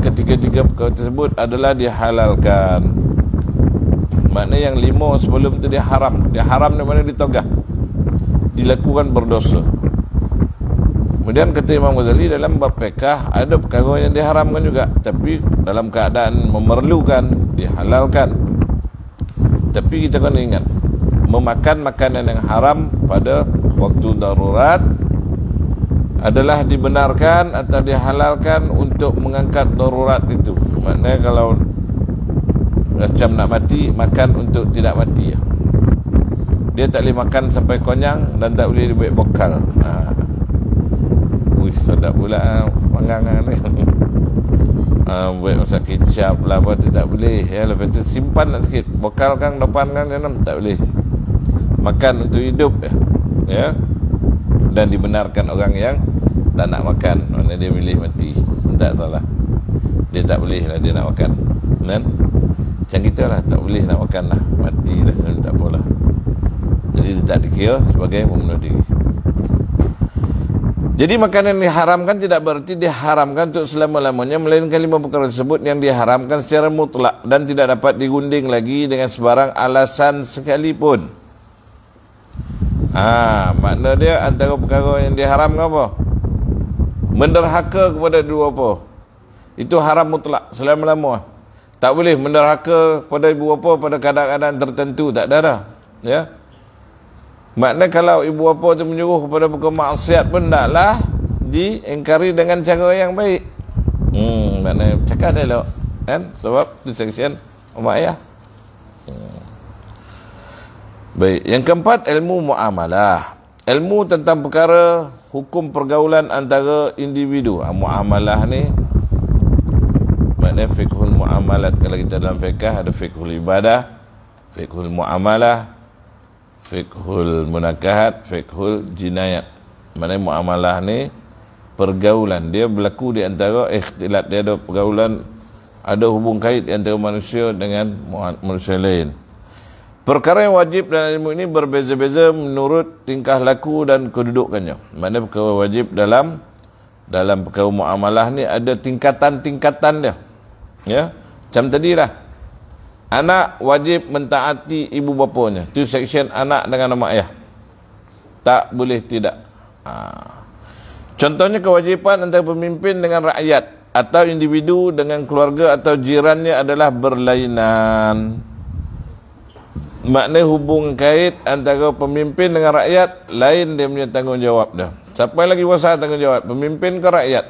ketiga-tiga perkara tersebut adalah dihalalkan. Maknanya yang lima sebelum itu dia haram. Dia haram di mana ditogah. Dilakukan berdosa. Kemudian kata Imam Ghazali dalam bab fiqah ada perkara yang diharamkan juga tapi dalam keadaan memerlukan dihalalkan. Tapi kita kena ingat memakan makanan yang haram pada waktu darurat adalah dibenarkan atau dihalalkan untuk mengangkat darurat itu. Maknanya kalau macam nak mati, makan untuk tidak mati. Dia tak boleh makan sampai konyang dan tak boleh dibuat bekal. Ha. Uish, sedap pula ha, panggangan ni. Ha, buat masak kecap lah, apa tu tak boleh. Ya, lepas tu simpan nak lah sikit. Bekal kan, depan kan, ya, tak boleh. Makan untuk hidup. Ya. ya dan dibenarkan orang yang tak nak makan mana dia milih mati tak salah dia tak boleh lah dia nak makan kan macam kita lah tak boleh nak makan lah mati lah tak apalah jadi dia tak dikira sebagai membunuh diri jadi makanan yang diharamkan tidak berarti diharamkan untuk selama-lamanya melainkan lima perkara tersebut yang diharamkan secara mutlak dan tidak dapat digunding lagi dengan sebarang alasan sekalipun. Ha, makna dia antara perkara yang diharam apa? Menderhaka kepada dua apa? Itu haram mutlak selama-lama. Tak boleh menderhaka kepada ibu apa pada keadaan-keadaan tertentu tak ada dah. Ya. Makna kalau ibu apa tu menyuruh kepada perkara maksiat pun taklah diingkari dengan cara yang baik. Hmm, makna cakap dia lo, Kan? Sebab tu seksyen umat ayah. Hmm. Baik, yang keempat ilmu muamalah. Ilmu tentang perkara hukum pergaulan antara individu. Ha, muamalah ni mana fiqhul muamalah kalau kita dalam fiqh ada fiqhul ibadah, fiqhul muamalah, fiqhul munakahat, fiqhul jinayat. mana muamalah ni pergaulan dia berlaku di antara ikhtilat dia ada pergaulan ada hubung kait antara manusia dengan manusia lain. Perkara yang wajib dalam ilmu ini berbeza-beza menurut tingkah laku dan kedudukannya. Mana perkara wajib dalam dalam perkara muamalah ni ada tingkatan-tingkatan dia. Ya. Macam tadilah. Anak wajib mentaati ibu bapanya. Itu section anak dengan nama ayah. Tak boleh tidak. Ha. Contohnya kewajipan antara pemimpin dengan rakyat atau individu dengan keluarga atau jirannya adalah berlainan. Berlainan makna hubung kait antara pemimpin dengan rakyat lain dia punya tanggungjawab dah. Siapa lagi kuasa tanggungjawab? Pemimpin ke rakyat?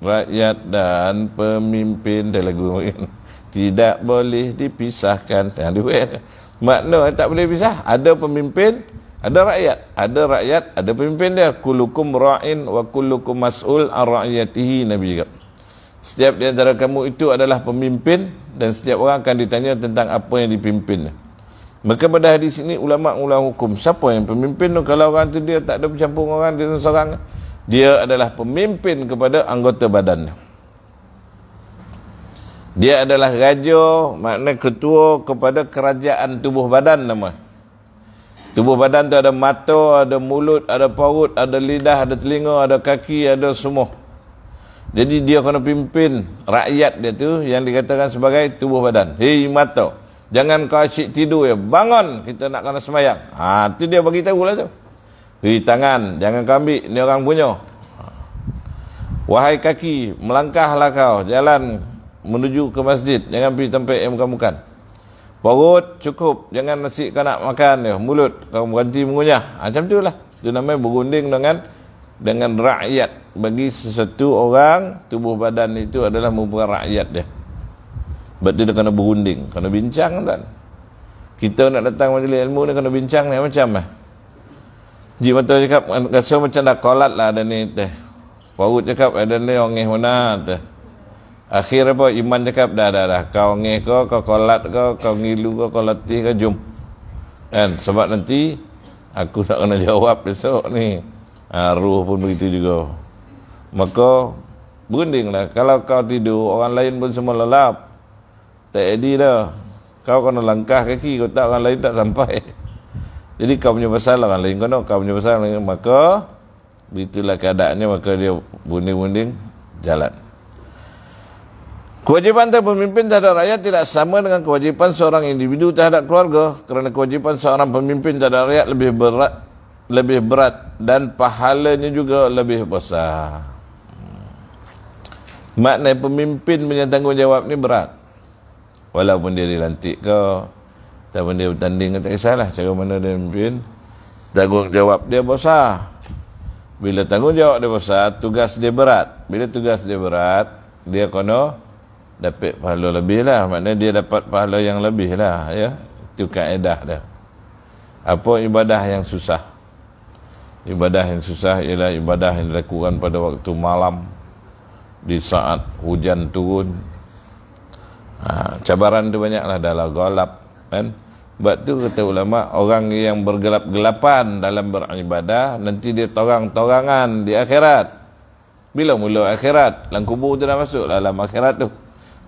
Rakyat dan pemimpin dia lagu Tidak boleh dipisahkan. Yang eh. Makna tak boleh pisah. Ada pemimpin, ada rakyat. Ada rakyat, ada pemimpin dia. Kulukum ra'in wa kulukum mas'ul ar-ra'iyatihi Nabi juga. Setiap diantara kamu itu adalah pemimpin dan setiap orang akan ditanya tentang apa yang dipimpinnya. Berkepada hadis ini ulama ulang hukum siapa yang pemimpin tu kalau orang tu dia tak ada bercampur dengan orang dia seorang dia adalah pemimpin kepada anggota badannya. Dia adalah raja makna ketua kepada kerajaan tubuh badan nama. Tubuh badan tu ada mata, ada mulut, ada perut, ada lidah, ada telinga, ada kaki, ada semua. Jadi dia kena pimpin rakyat dia tu yang dikatakan sebagai tubuh badan. Hei mata. Jangan kau asyik tidur ya. Bangun kita nak kena semayang. Ha, itu dia bagi tahu lah tu. Beri tangan. Jangan kau ambil. Ini orang punya. Wahai kaki, melangkahlah kau jalan menuju ke masjid. Jangan pergi tempat yang bukan bukan. Perut cukup. Jangan nasi kau nak makan. Ya. Mulut kau berhenti mengunyah. Ha, macam tu lah. Itu namanya berunding dengan dengan rakyat. Bagi sesuatu orang, tubuh badan itu adalah merupakan rakyat dia. Ya. Sebab tu dia kena berunding, kena bincang kan? Kita nak datang majlis ilmu ni kena bincang ni macam eh. Ji tu cakap rasa macam dah kolat lah ada ni teh. Paut cakap ada eh, ni ongeh mana teh. Akhir apa iman cakap dah dah dah kau ongeh kau kau kolat kau kau ngilu kau kau letih kau jom. Kan sebab nanti aku tak kena jawab besok ni. Aruh ah, pun begitu juga. Maka lah. kalau kau tidur orang lain pun semua lelap. Tak jadi dah Kau kena langkah kaki Kau tak orang lain tak sampai Jadi kau punya masalah orang lain kena Kau punya masalah Maka Begitulah keadaannya Maka dia bunding-bunding Jalan Kewajipan terhadap pemimpin terhadap rakyat tidak sama dengan kewajipan seorang individu terhadap keluarga kerana kewajipan seorang pemimpin terhadap rakyat lebih berat lebih berat dan pahalanya juga lebih besar. Hmm. Makna pemimpin punya tanggungjawab ni berat. Walaupun dia dilantik ke Ataupun dia bertanding ke tak kisahlah Cara mana dia mimpin Tanggungjawab dia besar Bila tanggungjawab dia besar Tugas dia berat Bila tugas dia berat Dia kena dapat pahala lebih lah Maknanya dia dapat pahala yang lebih lah ya? Itu kaedah dia Apa ibadah yang susah Ibadah yang susah ialah ibadah yang dilakukan pada waktu malam di saat hujan turun ha, cabaran tu banyaklah dalam golap kan sebab tu kata ulama orang yang bergelap-gelapan dalam beribadah nanti dia torang-torangan di akhirat bila mula akhirat dalam kubur tu dah masuk dalam akhirat tu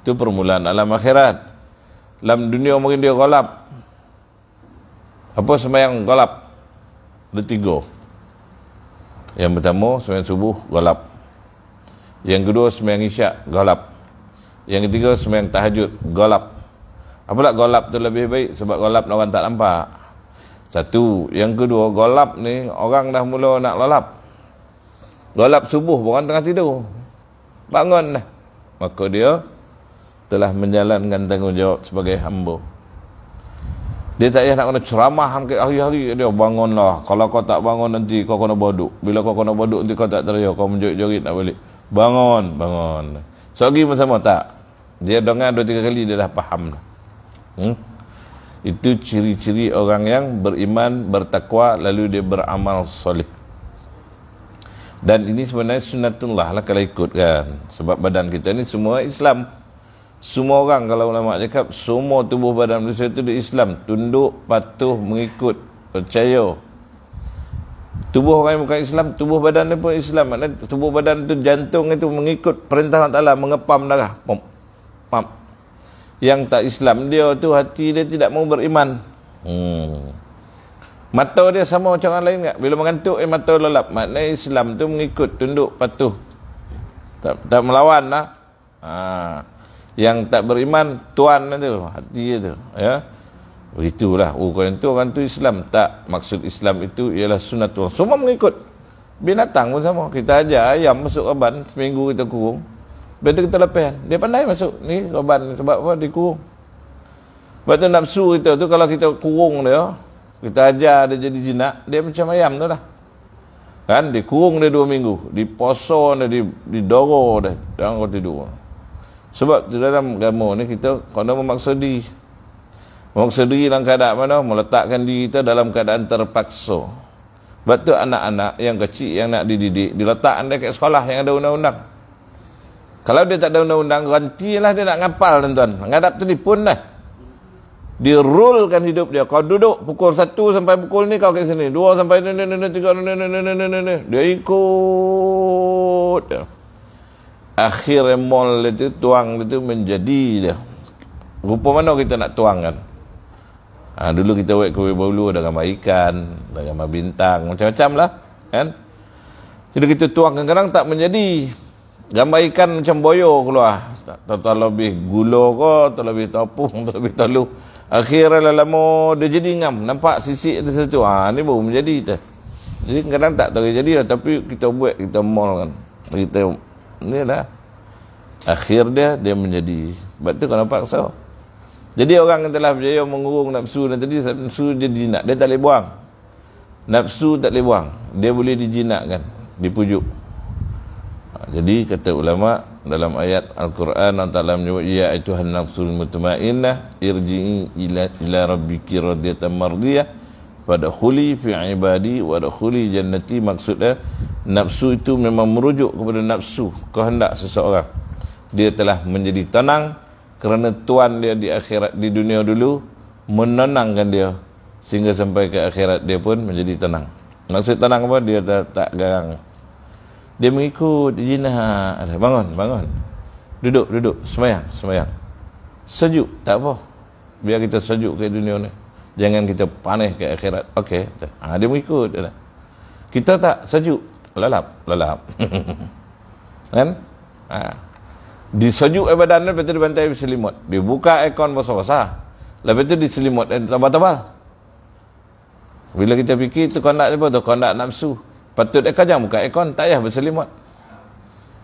tu permulaan alam akhirat dalam dunia mungkin dia golap apa semua yang golap ada tiga yang pertama semayang subuh golap yang kedua semayang isyak golap yang ketiga sembahyang tahajud golap Apa lah golap tu lebih baik Sebab golab orang tak nampak Satu Yang kedua golap ni Orang dah mula nak lalap golap subuh orang tengah tidur Bangun dah Maka dia Telah menjalankan tanggungjawab sebagai hamba dia tak payah nak kena ceramah sampai kan hari-hari dia bangunlah. Kalau kau tak bangun nanti kau kena bodoh. Bila kau kena bodoh nanti kau tak teriak, kau menjerit-jerit nak balik. Bangun, bangun. Sorry pun sama tak. Dia dengar dua tiga kali dia dah faham. Hmm? Itu ciri-ciri orang yang beriman, bertakwa lalu dia beramal soleh. Dan ini sebenarnya sunatullah lah kalau ikut kan. Sebab badan kita ni semua Islam. Semua orang kalau ulama cakap semua tubuh badan manusia itu di Islam, tunduk, patuh, mengikut, percaya tubuh orang yang bukan Islam tubuh badan dia pun Islam maknanya tubuh badan tu jantung itu mengikut perintah Allah Ta'ala mengepam darah pom pam yang tak Islam dia tu hati dia tidak mau beriman hmm. mata dia sama macam orang lain tak bila mengantuk eh, mata lelap maknanya Islam tu mengikut tunduk patuh tak, tak melawan lah ha. yang tak beriman tuan itu lah hati dia tu ya yeah. Begitulah orang tu orang tu Islam tak maksud Islam itu ialah sunat Tuhan. Semua mengikut. Binatang pun sama. Kita aja ayam masuk kaban seminggu kita kurung. Benda kita lepas. Dia pandai masuk ni kaban sebab apa dikurung. Sebab tu nafsu kita tu kalau kita kurung dia, kita aja dia jadi jinak, dia macam ayam tu lah. Kan? Dikurung dia dua minggu. di poso dia, di, didoro dia. Jangan kau tidur. Sebab tu dalam agama ni kita kena memaksa diri. Orang sendiri dalam keadaan mana? Meletakkan diri kita dalam keadaan terpaksa. Sebab tu anak-anak yang kecil yang nak dididik, diletakkan dia ke sekolah yang ada undang-undang. Kalau dia tak ada undang-undang, rentilah dia nak ngapal tuan-tuan. Ngadap telefon dah. Dirulkan hidup dia. Kau duduk pukul satu sampai pukul ni kau ke sini. Dua sampai ni, ni, ni, ni, tiga, ni, ni, ni, ni, ni, ni. Dia ikut. Dia. Akhirnya mall itu, tuang itu menjadi dia. Rupa mana kita nak tuangkan? Ha, dulu kita buat kuih ada gambar ikan, ada gambar bintang, macam-macam lah. Kan? Jadi kita tuang kadang-kadang tak menjadi. Gambar ikan macam boyo keluar. Tak tahu lebih gula ke, tak lebih topung, tak lebih telur. Akhirnya lama dia jadi ngam. Nampak sisi ada satu. Ha, ni baru menjadi kita. Jadi kerang tak tahu jadi lah. Tapi kita buat, kita mall kan. Kita, ni lah. Akhir dia, dia menjadi. Sebab tu kau nampak so. Ha. Jadi orang yang telah berjaya mengurung nafsu dan tadi nafsu dia dijinak, dia tak boleh buang. Nafsu tak boleh buang, dia boleh dijinakkan, dipujuk. Ha, jadi kata ulama dalam ayat Al-Quran Allah Taala menyebut ya ayyuhan nafsul mutmainnah irji'i ila ila rabbiki radiyatan mardiyah fadkhuli fi ibadi wa dkhuli jannati maksudnya nafsu itu memang merujuk kepada nafsu kehendak seseorang dia telah menjadi tenang kerana tuan dia di akhirat di dunia dulu menenangkan dia sehingga sampai ke akhirat dia pun menjadi tenang maksud tenang apa dia tak, tak garang dia mengikut jinah bangun bangun duduk duduk semayang semayang sejuk tak apa biar kita sejuk ke dunia ni jangan kita panik ke akhirat okey ha, dia mengikut dia kita tak sejuk lalap lalap kan ha. Dia sejuk air badan Lepas tu dia bantai selimut Dia buka aircon basah-basah Lepas tu dia Dan tabal-tabal Bila kita fikir Itu kau nak apa tu Kau nak nafsu Patut aircon jangan buka aircon Tak payah berselimut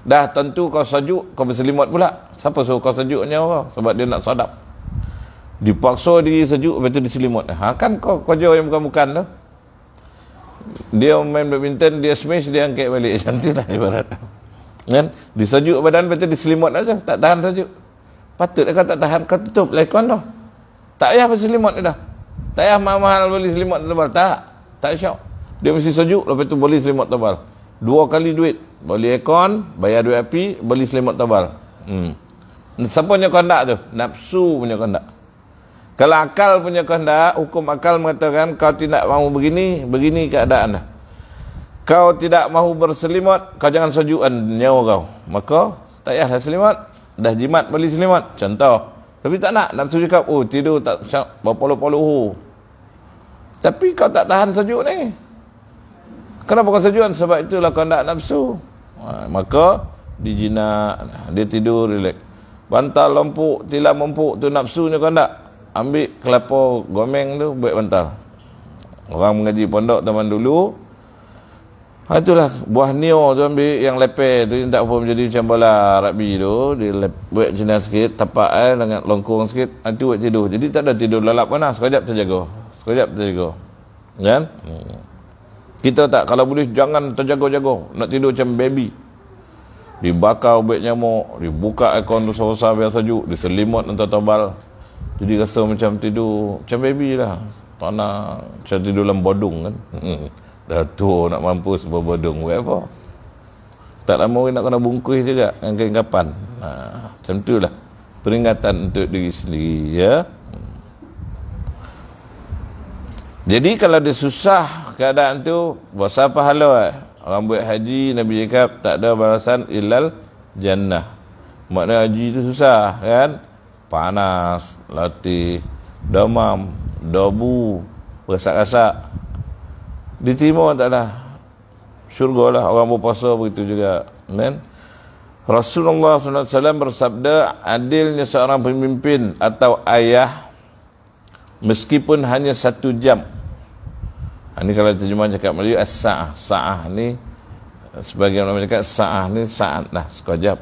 Dah tentu kau sejuk Kau berselimut pula Siapa suruh kau sejuknya orang Sebab dia nak sadap Dipaksa dia sejuk betul diselimut. dia selimut ha, Kan kau kerja yang bukan-bukan tu dia main badminton, dia smash, dia angkat balik. Cantik lah ibarat kan disajuk badan macam diselimut aja tak tahan saja. patut kau tak tahan kat tutup lekon dah tak payah pasal selimut dah tak payah mahal-mahal beli selimut tebal tak tak syok dia mesti sajuk lepas tu boleh selimut tebal dua kali duit beli aircon bayar duit api beli selimut tebal hmm. siapa punya kondak tu nafsu punya kondak kalau akal punya kehendak, hukum akal mengatakan kau tidak mahu begini, begini keadaan dah kau tidak mahu berselimut, kau jangan sejukan nyawa kau. Maka, tak payahlah selimut. Dah jimat beli selimut. Contoh. Tapi tak nak. Nafsu cakap, oh tidur tak syak, berpuluh-puluh. Oh. Tapi kau tak tahan sejuk ni. Kenapa kau sejukkan? Sebab itulah kau nak nafsu. Ha, maka, dijinak. Dia tidur, relax. Bantal lompuk, tilam lompuk tu nafsunya kau nak. Ambil kelapa gomeng tu, buat bantal. Orang mengaji pondok teman dulu, Ha itulah buah neo tu ambil yang leper tu yang tak apa menjadi macam bola rugby tu dia lep, buat jenis sikit tapak eh dengan longkong sikit nanti ah, buat tidur. Jadi tak ada tidur lalap mana sekejap terjaga. Sekejap terjaga. Kan? Kita tak kalau boleh jangan terjaga-jaga nak tidur macam baby. Dibakar ubat nyamuk, dibuka aircon tu sosa biasa sejuk, diselimut entah tebal. Jadi rasa macam tidur macam baby lah. Panas macam tidur dalam bodong kan. Hmm tu nak mampus berbodong whatever. Tak lama lagi nak kena bungkus juga dengan kain kapan. Ha, macam itulah peringatan untuk diri sendiri ya. Hmm. Jadi kalau dia susah keadaan tu Bahasa apa halau eh? Orang buat haji Nabi cakap tak ada balasan Ilal jannah Makna haji tu susah kan Panas, latih Demam, debu Rasak-rasak diterima taklah syurga lah orang berpuasa begitu juga amin Rasulullah SAW bersabda adilnya seorang pemimpin atau ayah meskipun hanya satu jam ini ha, kalau terjemah cakap Melayu as-sa'ah sa'ah ni sebagai orang cakap sa'ah ni saat lah sekejap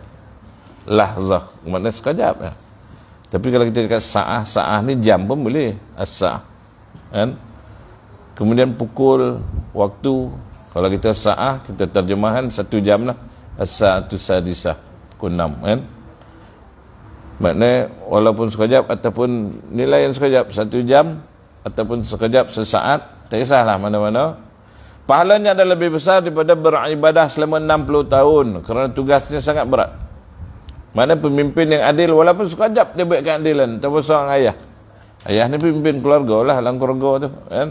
lahzah maknanya sekejap ya. tapi kalau kita cakap sa'ah sa'ah ni jam pun boleh as-sa'ah kan Kemudian pukul waktu kalau kita saah kita terjemahan satu jam lah satu sadisa pukul enam kan. Maknanya walaupun sekejap ataupun nilai yang sekejap satu jam ataupun sekejap sesaat tak kisahlah mana-mana. Pahalanya ada lebih besar daripada beribadah selama 60 tahun kerana tugasnya sangat berat. Mana pemimpin yang adil walaupun sekejap dia buat keadilan ataupun seorang ayah. Ayah ni pemimpin keluarga lah, lang keluarga tu. Kan? Eh?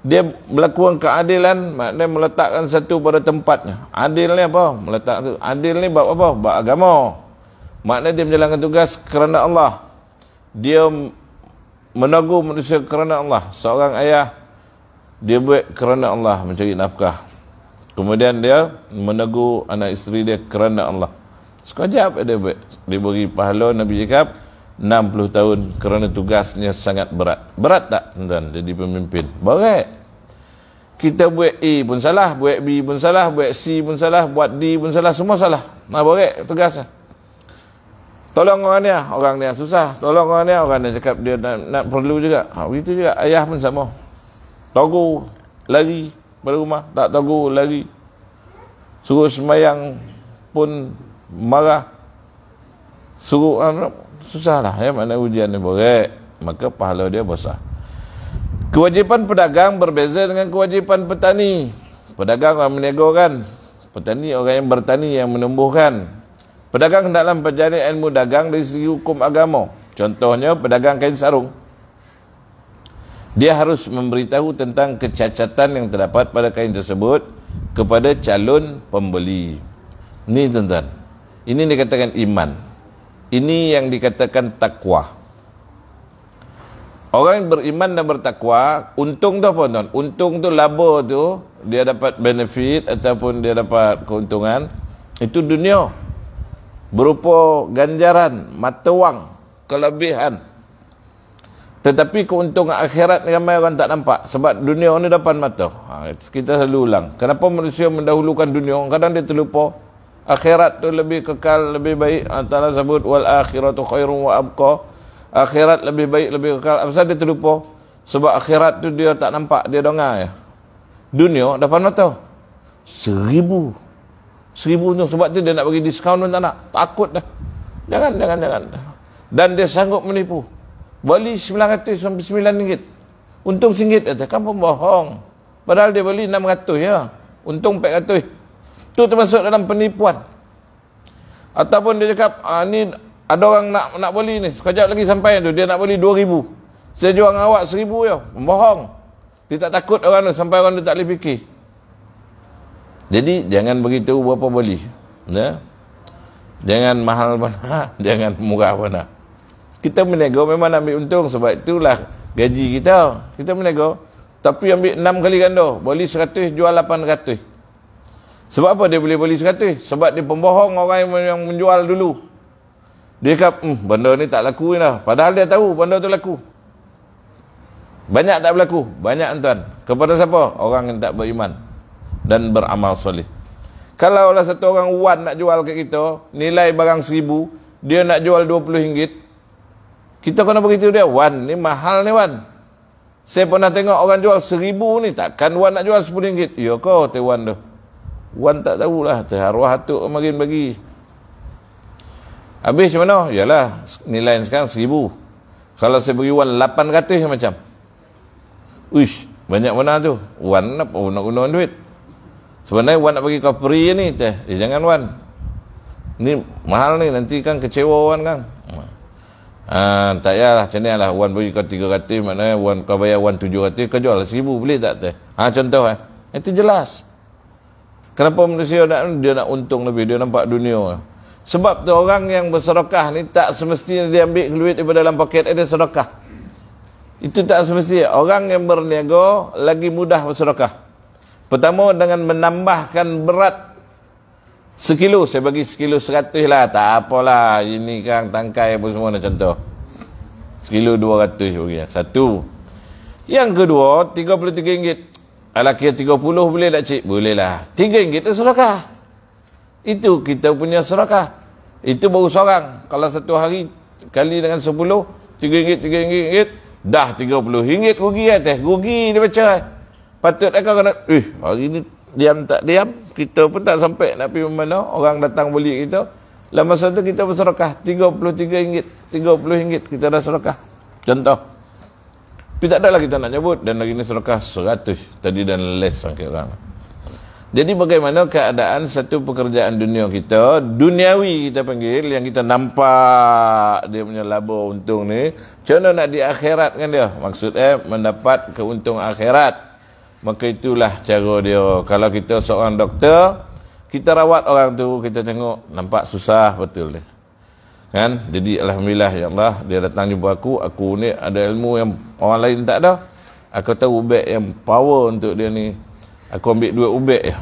dia melakukan keadilan maknanya meletakkan satu pada tempatnya adil ni apa meletak adil ni bab apa bab agama maknanya dia menjalankan tugas kerana Allah dia menaguh manusia kerana Allah seorang ayah dia buat kerana Allah mencari nafkah kemudian dia menaguh anak isteri dia kerana Allah sekejap dia buat dia pahala Nabi Jacob 60 tahun kerana tugasnya sangat berat. Berat tak tuan jadi pemimpin? Berat. Kita buat A pun salah, buat B pun salah, buat C pun salah, buat D pun salah, semua salah. Nah, berat tugasnya. Tolong orang dia, orang dia susah. Tolong orang dia, orang dia cakap dia nak, nak perlu juga. Ha, begitu juga, ayah pun sama. Togo, lagi pada rumah. Tak togo, lari. Suruh semayang pun marah. Suruh anak ha, Susah lah ya mana ujian ni berat maka pahala dia besar kewajipan pedagang berbeza dengan kewajipan petani pedagang orang meniaga kan petani orang yang bertani yang menumbuhkan pedagang dalam pejari ilmu dagang dari segi hukum agama contohnya pedagang kain sarung dia harus memberitahu tentang kecacatan yang terdapat pada kain tersebut kepada calon pembeli ni tuan-tuan ini dikatakan iman. Ini yang dikatakan takwa. Orang beriman dan bertakwa, untung tu apa tuan? Untung tu laba tu, dia dapat benefit ataupun dia dapat keuntungan. Itu dunia. Berupa ganjaran, mata wang, kelebihan. Tetapi keuntungan akhirat ramai orang tak nampak. Sebab dunia ni depan mata. Ha, kita selalu ulang. Kenapa manusia mendahulukan dunia? Kadang dia terlupa akhirat tu lebih kekal lebih baik antara ah, sebut wal akhiratu khairun wa abqa akhirat lebih baik lebih kekal apa ah, dia terlupa sebab akhirat tu dia tak nampak dia dengar ya dunia depan mata seribu seribu tu sebab tu dia nak bagi diskaun pun tak nak takut dah jangan jangan jangan dan dia sanggup menipu beli 999 ringgit untung singgit kata kan pembohong padahal dia beli 600 ya untung 400 itu termasuk dalam penipuan. Ataupun dia cakap, ah, ni ada orang nak nak beli ni. Sekejap lagi sampai tu, dia nak beli RM2,000. Saya jual dengan awak RM1,000 je. Membohong. Dia tak takut orang tu sampai orang tu tak boleh fikir. Jadi, jangan beritahu berapa beli. Ya? Jangan mahal mana, jangan murah mana. Kita meniaga memang nak ambil untung sebab itulah gaji kita. Kita meniaga. Tapi ambil enam kali ganda. boleh seratus, jual lapan ratus. Sebab apa dia boleh beli 100? Sebab dia pembohong orang yang menjual dulu. Dia kata, hmm, benda ni tak laku ni lah. Padahal dia tahu benda tu laku. Banyak tak berlaku? Banyak tuan. Kepada siapa? Orang yang tak beriman. Dan beramal soleh. Kalau lah satu orang wan nak jual ke kita, nilai barang seribu, dia nak jual dua puluh ringgit, kita kena beritahu dia, wan ni mahal ni wan. Saya pernah tengok orang jual seribu ni, takkan wan nak jual sepuluh ringgit. Ya kau, tewan tu. Wan tak tahulah terharuah atuk kemarin bagi. Habis macam mana? Yalah, nilai sekarang seribu. Kalau saya bagi wan lapan ratus macam. Uish, banyak mana tu? Wan apa pun oh, nak guna duit. Sebenarnya wan nak bagi kau peri ni. Teh. Eh, jangan wan. Ni mahal ni, nanti kan kecewa wan kan. Ha, tak payahlah, macam ni lah. Wan bagi kau tiga ratus, maknanya wan kau bayar wan tujuh ratus, kau jual lah seribu. Boleh tak? Teh? Ha, contoh eh. Itu jelas. Jelas. Kenapa manusia nak dia nak untung lebih dia nampak dunia. Sebab tu orang yang bersedekah ni tak semestinya dia ambil duit daripada dalam poket ada eh, sedekah. Itu tak semestinya. Orang yang berniaga lagi mudah bersedekah. Pertama dengan menambahkan berat sekilo. Saya bagi sekilo seratus lah. Tak apalah. Ini kan tangkai apa semua nak contoh. Sekilo dua ratus. Satu. Yang kedua, tiga puluh tiga ringgit. Alaki 30 boleh tak cik? Boleh lah. Tiga ringgit tu serakah. Itu kita punya serakah. Itu baru seorang. Kalau satu hari kali dengan 10, tiga ringgit, tiga ringgit, dah 30 ringgit rugi kan teh. Rugi dia baca kan. Patut lah kau kena, eh hari ni diam tak diam, kita pun tak sampai nak pergi mana, orang datang beli kita. Lama satu kita pun serakah. berserakah, 33 ringgit, 30 ringgit kita dah serakah. Contoh. Tapi tak adalah kita nak nyebut dan lagi ni sedekah 100 tadi dan less sangat orang. Jadi bagaimana keadaan satu pekerjaan dunia kita, duniawi kita panggil, yang kita nampak dia punya laba untung ni, macam nak di akhirat kan dia? Maksud eh, mendapat keuntung akhirat. Maka itulah cara dia. Kalau kita seorang doktor, kita rawat orang tu, kita tengok, nampak susah betul dia kan jadi alhamdulillah ya Allah dia datang jumpa aku aku ni ada ilmu yang orang lain tak ada aku tahu ubat yang power untuk dia ni aku ambil duit ubat je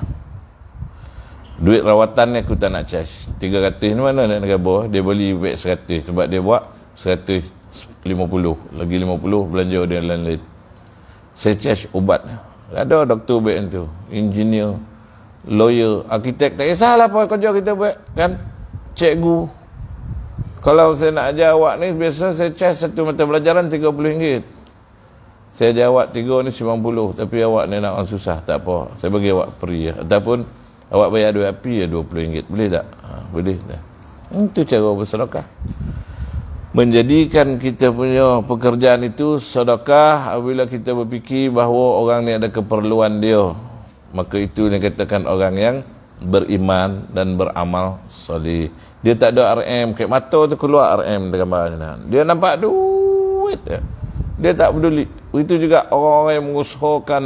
duit rawatan ni aku tak nak charge 300 ni mana nak negara dia beli ubat 100 sebab dia buat 150 lagi 50 belanja dia lain-lain saya charge ubat ada doktor ubat tu engineer lawyer arkitek tak kisahlah apa kerja kita buat kan cikgu kalau saya nak ajar awak ni, biasa saya charge satu mata pelajaran RM30. Saya ajar awak tiga ni RM90. Tapi awak ni nak orang susah, tak apa. Saya bagi awak free ya. Ataupun awak bayar duit api ya RM20. Boleh tak? Ha, boleh. Tak? Itu cara bersedekah. Menjadikan kita punya pekerjaan itu sedekah apabila kita berfikir bahawa orang ni ada keperluan dia. Maka itu yang katakan orang yang beriman dan beramal soleh. Dia tak ada RM, kek mata tu keluar RM dengan barangnya. Dia nampak duit. Dia tak peduli. Itu juga orang-orang yang mengusahakan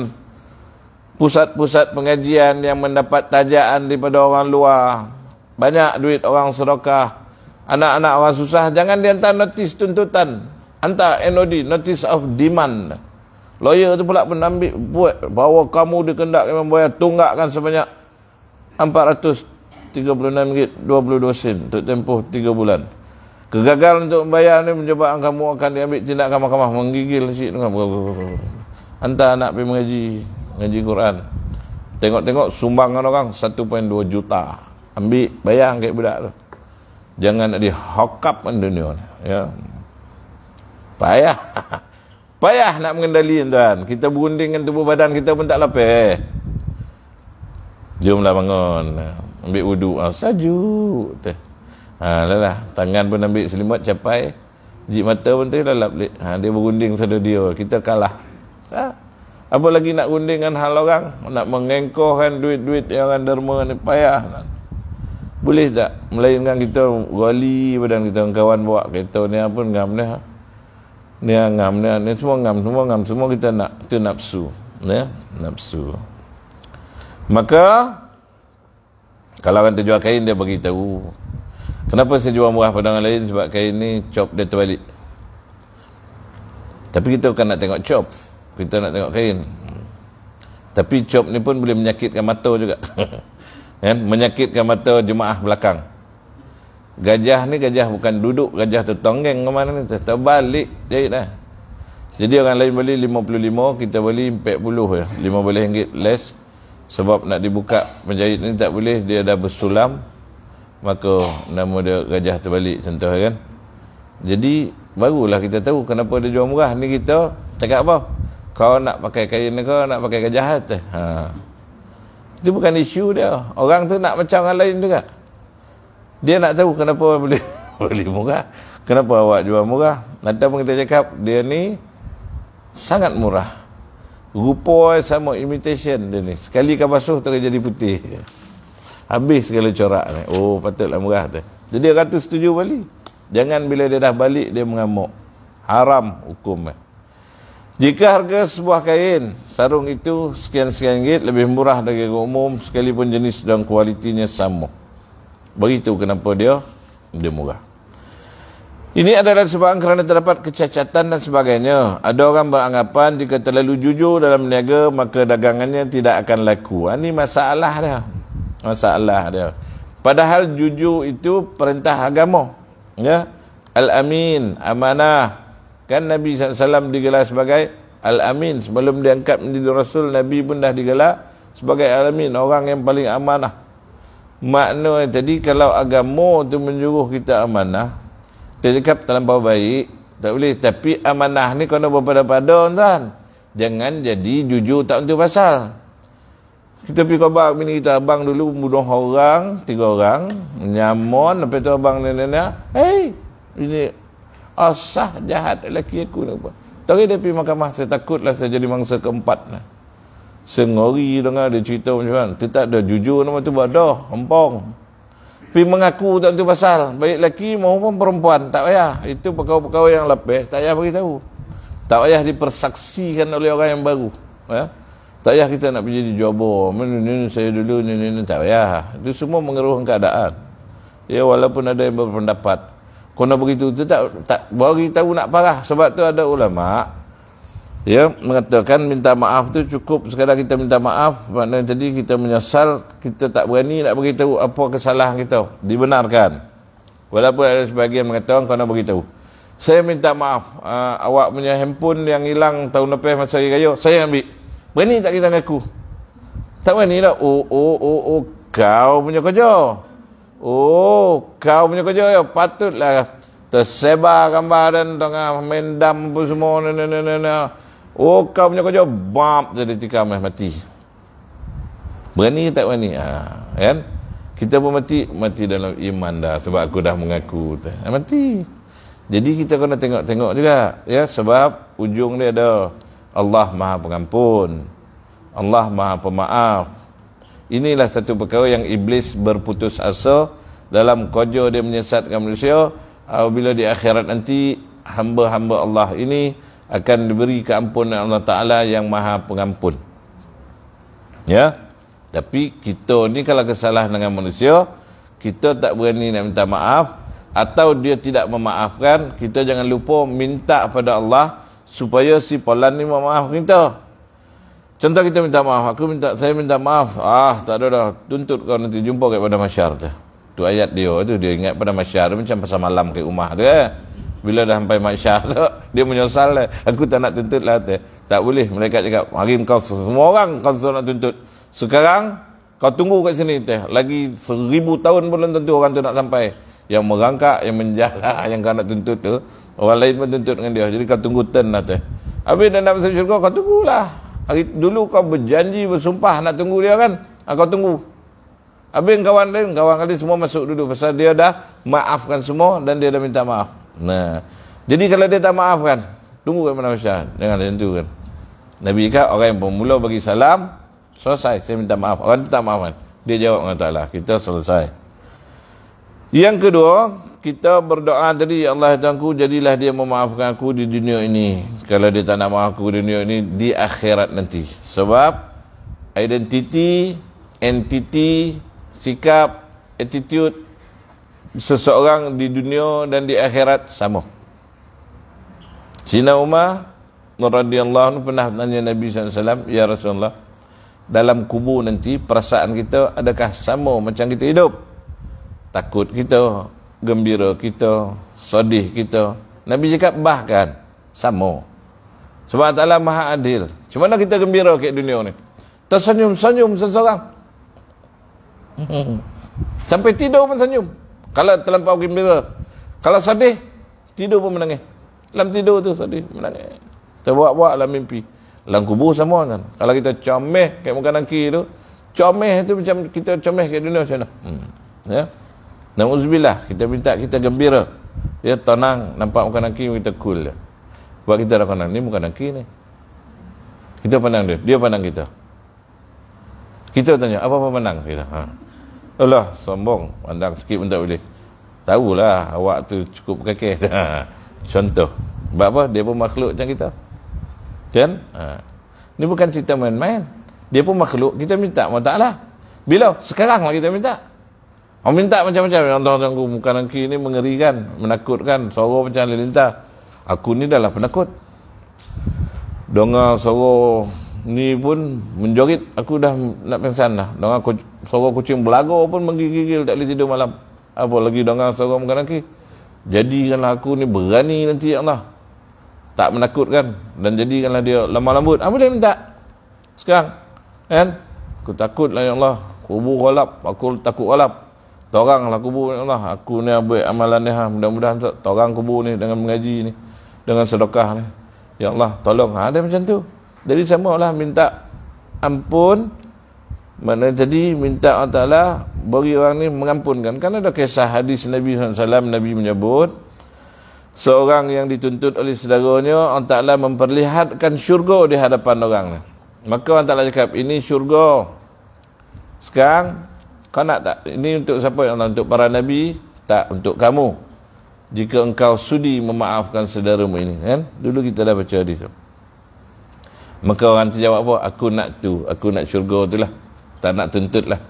pusat-pusat pengajian yang mendapat tajaan daripada orang luar. Banyak duit orang sedekah. Anak-anak orang susah, jangan dia hantar notis tuntutan. Hantar NOD, Notice of Demand. Lawyer tu pula pun ambil buat bahawa kamu dikendak membayar tunggakan sebanyak 400 RM36.22 untuk tempoh 3 bulan. Kegagalan untuk membayar ni mencuba menyebabkan kamu akan diambil tindakan mahkamah menggigil cik dengan hantar anak pergi mengaji mengaji Quran. Tengok-tengok sumbangan orang 1.2 juta. Ambil bayar angkat budak tu. Jangan nak dihokap dunia ni. Ya. Payah. Payah nak mengendali tuan. Kita berunding dengan tubuh badan kita pun tak lapar. Jomlah bangun. Bangun ambil wudu ah sajuk tu ha lah, lah tangan pun ambil selimut capai jip mata pun tu lalap lip. ha dia berunding satu dia kita kalah ha apa lagi nak runding dengan hal orang nak mengengkohkan duit-duit yang orang derma ni payah kan boleh tak melainkan kita wali badan kita kawan bawa kereta ni pun ngam ni ha? ni ngam ni ni semua ngam semua ngam semua kita nak itu nafsu ya nafsu maka kalau orang terjual kain dia bagi tahu. Kenapa saya jual murah pada orang lain sebab kain ni chop dia terbalik. Tapi kita bukan nak tengok chop, kita nak tengok kain. Tapi chop ni pun boleh menyakitkan mata juga. Kan? menyakitkan mata jemaah belakang. Gajah ni gajah bukan duduk, gajah tu tonggeng ke mana ni, terbalik jadi dah. Jadi orang lain beli 55, kita beli 40 je. boleh ringgit less sebab nak dibuka menjahit ni tak boleh dia dah bersulam maka nama dia gajah terbalik contoh kan jadi barulah kita tahu kenapa dia jual murah ni kita cakap apa kau nak pakai kain kau nak pakai gajah tu ha itu bukan isu dia orang tu nak macam orang lain juga dia nak tahu kenapa boleh boleh murah kenapa awak jual murah ataupun kita cakap dia ni sangat murah Rupa sama imitation dia ni. Sekali kau basuh tu jadi putih. Habis segala corak ni. Oh patutlah murah tu. Jadi ratu setuju balik. Jangan bila dia dah balik dia mengamuk. Haram hukumnya. Jika harga sebuah kain sarung itu sekian-sekian ringgit lebih murah dari harga umum sekalipun jenis dan kualitinya sama. Begitu kenapa dia dia murah. Ini adalah sebabkan kerana terdapat kecacatan dan sebagainya. Ada orang beranggapan jika terlalu jujur dalam meniaga maka dagangannya tidak akan laku. Ini ha, masalah dia. Masalah dia. Padahal jujur itu perintah agama. Ya. Al-Amin, amanah. Kan Nabi SAW digelar sebagai Al-Amin. Sebelum diangkat menjadi Rasul, Nabi pun dah digelar sebagai Al-Amin. Orang yang paling amanah. Makna yang tadi, kalau agama itu menyuruh kita amanah, terlekap dalam bawa baik tak boleh tapi amanah ni kena berpada-pada tuan jangan jadi jujur tak untuk pasal kita pergi khabar bini kita abang dulu membunuh orang tiga orang nyamon lepas tu abang ni hei ini asah jahat lelaki aku ni apa tapi dia pergi mahkamah saya takutlah saya jadi mangsa keempat lah. saya ngori dengar dia cerita macam mana tetap dia jujur nama tu badah empong pergi mengaku tak tentu pasal baik lelaki maupun perempuan tak payah itu perkara-perkara yang lebih tak payah beritahu tak payah dipersaksikan oleh orang yang baru ya tak payah kita nak menjadi jawab ini, ini, saya dulu ini, ini, ini. tak payah itu semua mengeruh keadaan ya walaupun ada yang berpendapat kau nak begitu itu tak, tak beritahu nak parah sebab tu ada ulama' ya mengatakan minta maaf tu cukup sekadar kita minta maaf maknanya tadi kita menyesal kita tak berani nak beritahu apa kesalahan kita dibenarkan walaupun ada sebahagian mengatakan kau nak beritahu saya minta maaf uh, awak punya handphone yang hilang tahun lepas masa hari raya saya ambil berani tak kita ngaku tak berani lah oh oh oh oh kau punya kerja oh kau punya kerja ya patutlah tersebar gambar dan tengah mendam pun semua ni ni ni ni Oh kau punya kerja bab jadi tiga mah mati. Berani tak berani? Ha, kan? Kita pun mati, mati dalam iman dah sebab aku dah mengaku. Ha, mati. Jadi kita kena tengok-tengok juga ya sebab ujung dia ada Allah Maha Pengampun. Allah Maha Pemaaf. Inilah satu perkara yang iblis berputus asa dalam kerja dia menyesatkan manusia apabila di akhirat nanti hamba-hamba Allah ini akan diberi keampunan Allah Ta'ala yang maha pengampun. Ya? Tapi kita ni kalau kesalah dengan manusia, kita tak berani nak minta maaf, atau dia tidak memaafkan, kita jangan lupa minta pada Allah supaya si polan ni memaaf kita. Contoh kita minta maaf, aku minta, saya minta maaf, ah tak ada dah, tuntut kau nanti jumpa kepada masyarakat. Tu ayat dia, tu dia ingat pada masyarakat macam pasal malam ke rumah tu kan. Eh? bila dah sampai maksyar tu dia menyesal lah aku tak nak tuntut lah tu. tak boleh mereka cakap hari kau semua orang kau suruh nak tuntut sekarang kau tunggu kat sini tu. lagi seribu tahun belum tentu orang tu nak sampai yang merangkak yang menjaga yang kau nak tuntut tu orang lain pun tuntut dengan dia jadi kau tunggu turn lah tu. habis dan nak masuk syurga kau tunggulah hari dulu kau berjanji bersumpah nak tunggu dia kan ah, kau tunggu Habis kawan lain, kawan kali semua masuk dulu. Pasal dia dah maafkan semua dan dia dah minta maaf. Nah. Jadi kalau dia tak maafkan, tunggu kan Nabi Syah. Jangan macam kan. Nabi kata orang yang pemula bagi salam, selesai. Saya minta maaf. Orang tu tak maafkan. Dia jawab dengan Ta'ala. Kita selesai. Yang kedua, kita berdoa tadi, Ya Allah Tuhan jadilah dia memaafkan aku di dunia ini. Kalau dia tak nak maaf aku di dunia ini, di akhirat nanti. Sebab, identiti, entiti, sikap, attitude, seseorang di dunia dan di akhirat sama. Sina Umar radhiyallahu anhu pernah tanya Nabi SAW, Ya Rasulullah, dalam kubur nanti perasaan kita adakah sama macam kita hidup? Takut kita, gembira kita, sedih kita. Nabi cakap bahkan sama. Sebab Allah Maha Adil. Macam mana kita gembira ke dunia ni? Tersenyum-senyum seseorang. Sampai tidur pun senyum. Kalau terlampau gembira. Kalau sedih, tidur pun menangis. Dalam tidur tu sedih, menangis. Terbuat-buat dalam mimpi. Dalam kubur sama kan. Kalau kita comeh kayak muka nangki tu, comeh tu macam kita comeh ke dunia macam mana. Hmm. Ya. Na'udzubillah, kita minta kita gembira. Ya, tenang, nampak muka nangki, kita cool je. Sebab kita dah kenal, ni muka nangki ni. Kita pandang dia, dia pandang kita. Kita tanya, apa-apa menang? Kita, ha. Hmm. Alah, sombong. Pandang sikit pun tak boleh. Tahulah, awak tu cukup kakeh. Ha, contoh. Sebab apa? Dia pun makhluk macam kita. Kan? Ha. Ini bukan cerita main-main. Dia pun makhluk. Kita minta mahu tak lah. Bila? Sekarang lah kita minta. Orang minta macam-macam. Contoh yang aku muka nangki ni mengerikan. Menakutkan. Suara macam lelintah. Aku ni dah lah penakut. Dengar suara ni pun menjorit aku dah nak pensan lah. dengar kuc- suara kucing belago pun menggigil tak boleh tidur malam apa lagi dengar suara mengganaki jadikanlah aku ni berani nanti ya Allah tak menakutkan dan jadikanlah dia lemah lembut apa ah, dia minta sekarang kan aku lah ya Allah kubur gelap aku takut gelap toranglah kubur ya Allah aku ni ambil amalan ni ha. mudah-mudahan torang kubur ni dengan mengaji ni dengan sedekah ni ya Allah tolong ada ah, ha, macam tu jadi Allah minta ampun mana jadi minta Allah Ta'ala beri orang ni mengampunkan. Kan ada kisah hadis Nabi Alaihi Wasallam Nabi menyebut. Seorang yang dituntut oleh saudaranya, Allah Ta'ala memperlihatkan syurga di hadapan orang ni. Maka Allah Ta'ala cakap, ini syurga. Sekarang, kau nak tak? Ini untuk siapa? Allah, untuk para Nabi? Tak, untuk kamu. Jika engkau sudi memaafkan saudaramu ini. Kan? Dulu kita dah baca hadis tu. Maka orang tu jawab apa? Aku nak tu. Aku nak syurga tu lah. Tak nak tuntut lah.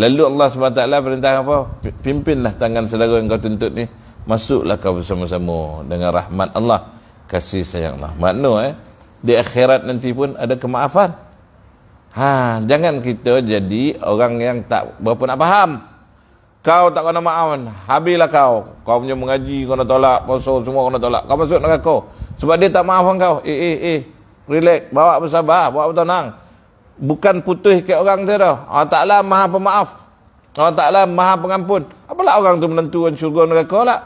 Lalu Allah SWT perintah apa? Pimpinlah tangan saudara yang kau tuntut ni. Masuklah kau bersama-sama dengan rahmat Allah. Kasih sayang Allah. Makna eh. Di akhirat nanti pun ada kemaafan. Ha, jangan kita jadi orang yang tak berapa nak faham. Kau tak kena maafan, Habislah kau. Kau punya mengaji, kau nak tolak, puasa semua kau nak tolak. Kau masuk kau, Sebab dia tak maafkan kau. Eh, eh, eh. Relax, bawa bersabar, bawa bertenang. Bukan putus ke orang tu dah. Allah Ta'ala maha pemaaf. Allah Ta'ala maha pengampun. Apalah orang tu menentukan syurga neraka lah.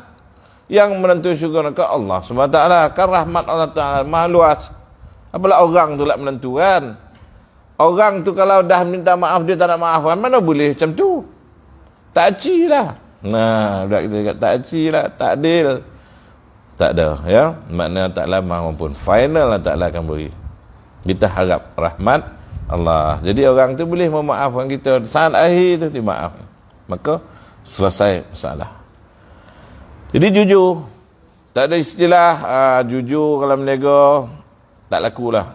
Yang menentukan syurga neraka Allah SWT. Kan rahmat Allah Ta'ala maha luas. Apalah orang tu lah menentukan. Orang tu kalau dah minta maaf, dia tak nak maafkan. Mana boleh macam tu? Tak cilah. Nah, dah kita cakap tak cilah. Tak adil tak ada ya makna tak lama pun final lah taklah akan beri kita harap rahmat Allah jadi orang tu boleh memaafkan kita saat akhir tu dimaaf maka selesai masalah jadi jujur tak ada istilah uh, jujur kalau menego tak lakulah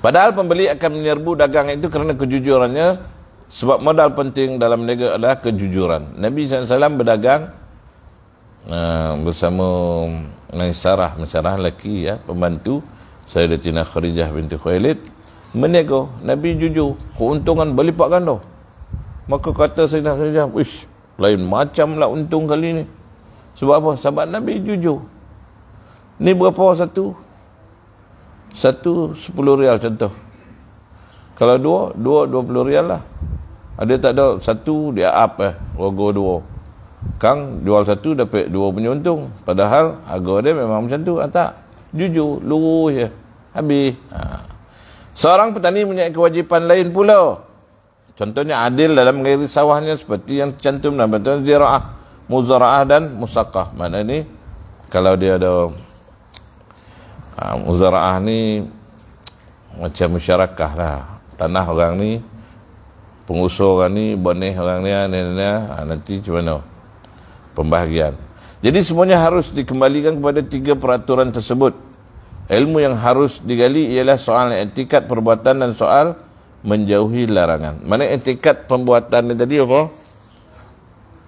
padahal pembeli akan menyerbu dagang itu kerana kejujurannya sebab modal penting dalam menego adalah kejujuran Nabi SAW berdagang Ah, bersama Maisarah Maisarah lelaki ya pembantu Sayyidatina Khadijah binti Khuwailid meniaga Nabi jujur keuntungan berlipat ganda maka kata Sayyidina Khadijah ish lain macam lah untung kali ni sebab apa sahabat Nabi jujur ni berapa satu satu sepuluh rial contoh kalau dua dua dua puluh rial lah ada tak ada satu dia up eh rogo dua Kang jual satu dapat dua punya untung. Padahal harga dia memang macam tu. Ha, tak. Jujur. Lurus je. Habis. Ha. Seorang petani punya kewajipan lain pula. Contohnya adil dalam mengairi sawahnya seperti yang tercantum dalam bantuan ziraah. Muzaraah dan musakah. Mana ni? Kalau dia ada ha, muzaraah ni macam masyarakat lah. Tanah orang ni, pengusaha orang ni, boneh orang ni, ni, ni, ni, ni. Ha, nanti macam mana? No pembahagian. Jadi semuanya harus dikembalikan kepada tiga peraturan tersebut. Ilmu yang harus digali ialah soal etikat perbuatan dan soal menjauhi larangan. Mana etikat perbuatan ni tadi apa?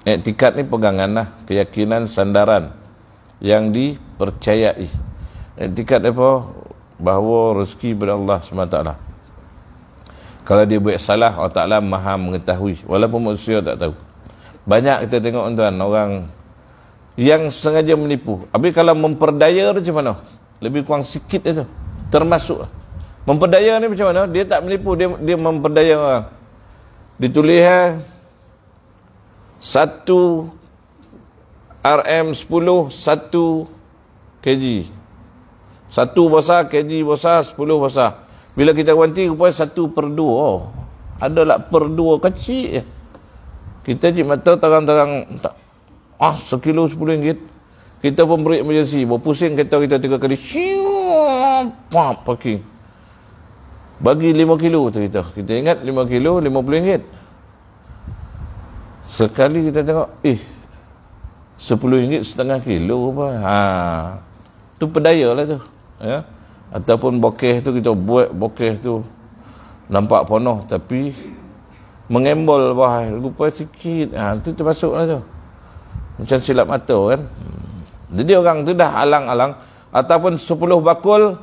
Etikat ni pegangan lah, keyakinan sandaran yang dipercayai. Etikat apa? Bahawa rezeki daripada Allah SWT. Kalau dia buat salah, Allah Ta'ala maha mengetahui. Walaupun manusia tak tahu. Banyak kita tengok tuan-tuan orang yang sengaja menipu. Habis kalau memperdaya tu macam mana? Lebih kurang sikit itu. Termasuk. Memperdaya ni macam mana? Dia tak menipu. Dia, dia memperdaya orang. Ditulis eh, Satu RM10, satu KG. Satu besar, KG besar, sepuluh besar. Bila kita ganti, rupanya satu per dua. Oh, adalah per dua kecil kita cik mata terang-terang tak. Ah, sekilo sepuluh ringgit. Kita pun break emergency. pusing kereta kita tiga kali. Siap, parking. Bagi lima kilo tu kita. Kita ingat lima kilo, lima puluh ringgit. Sekali kita tengok, eh, sepuluh ringgit setengah kilo apa. Ha. Tu pedaya lah tu. Ya. Ataupun bokeh tu, kita buat bokeh tu. Nampak penuh tapi mengembol bawah lupa sikit ha, tu termasuk lah tu macam silap mata kan jadi orang tu dah alang-alang ataupun 10 bakul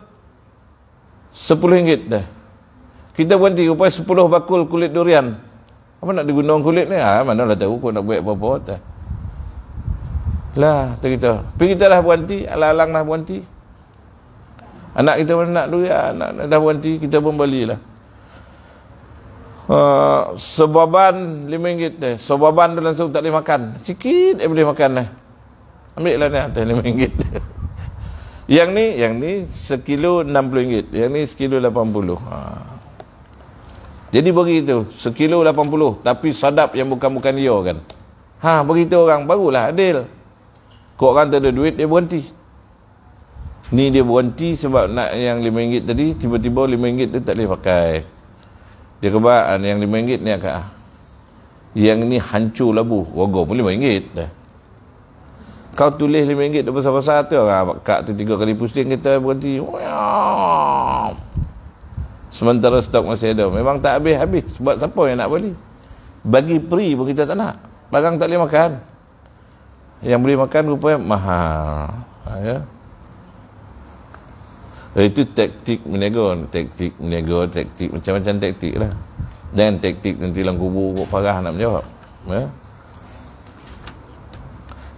10 ringgit dah kita berhenti rupanya 10 bakul kulit durian apa nak digunung kulit ni ha, mana lah tahu kau nak buat apa-apa tak. lah tu kita pergi kita dah berhenti alang-alang dah berhenti anak kita pun nak durian anak dah berhenti kita pun belilah Eh, sebaban lima ringgit eh. sebaban tu langsung tak boleh makan sikit eh boleh makan eh. ambil lah ni atas ah, lima ringgit yang ni yang ni sekilo enam puluh ringgit yang ni sekilo lapan puluh ha. jadi begitu sekilo lapan puluh tapi sadap yang bukan-bukan dia kan ha begitu orang barulah adil kau orang tak ada duit dia berhenti ni dia berhenti sebab nak yang lima ringgit tadi tiba-tiba lima ringgit dia tak boleh pakai dia kata, yang RM5 ni agak, ah. Yang ni hancur labu. Wago pun RM5. Kau tulis RM5 tu besar-besar tu. Kak tu tiga kali pusing kita berhenti. Sementara stok masih ada. Memang tak habis-habis. Sebab siapa yang nak beli? Bagi peri pun kita tak nak. Barang tak boleh makan. Yang boleh makan rupanya mahal. Ya. Yeah. Eh, itu taktik meniaga Taktik meniaga Taktik macam-macam taktik lah Dan taktik nanti dalam kubur Kok Farah nak menjawab ya?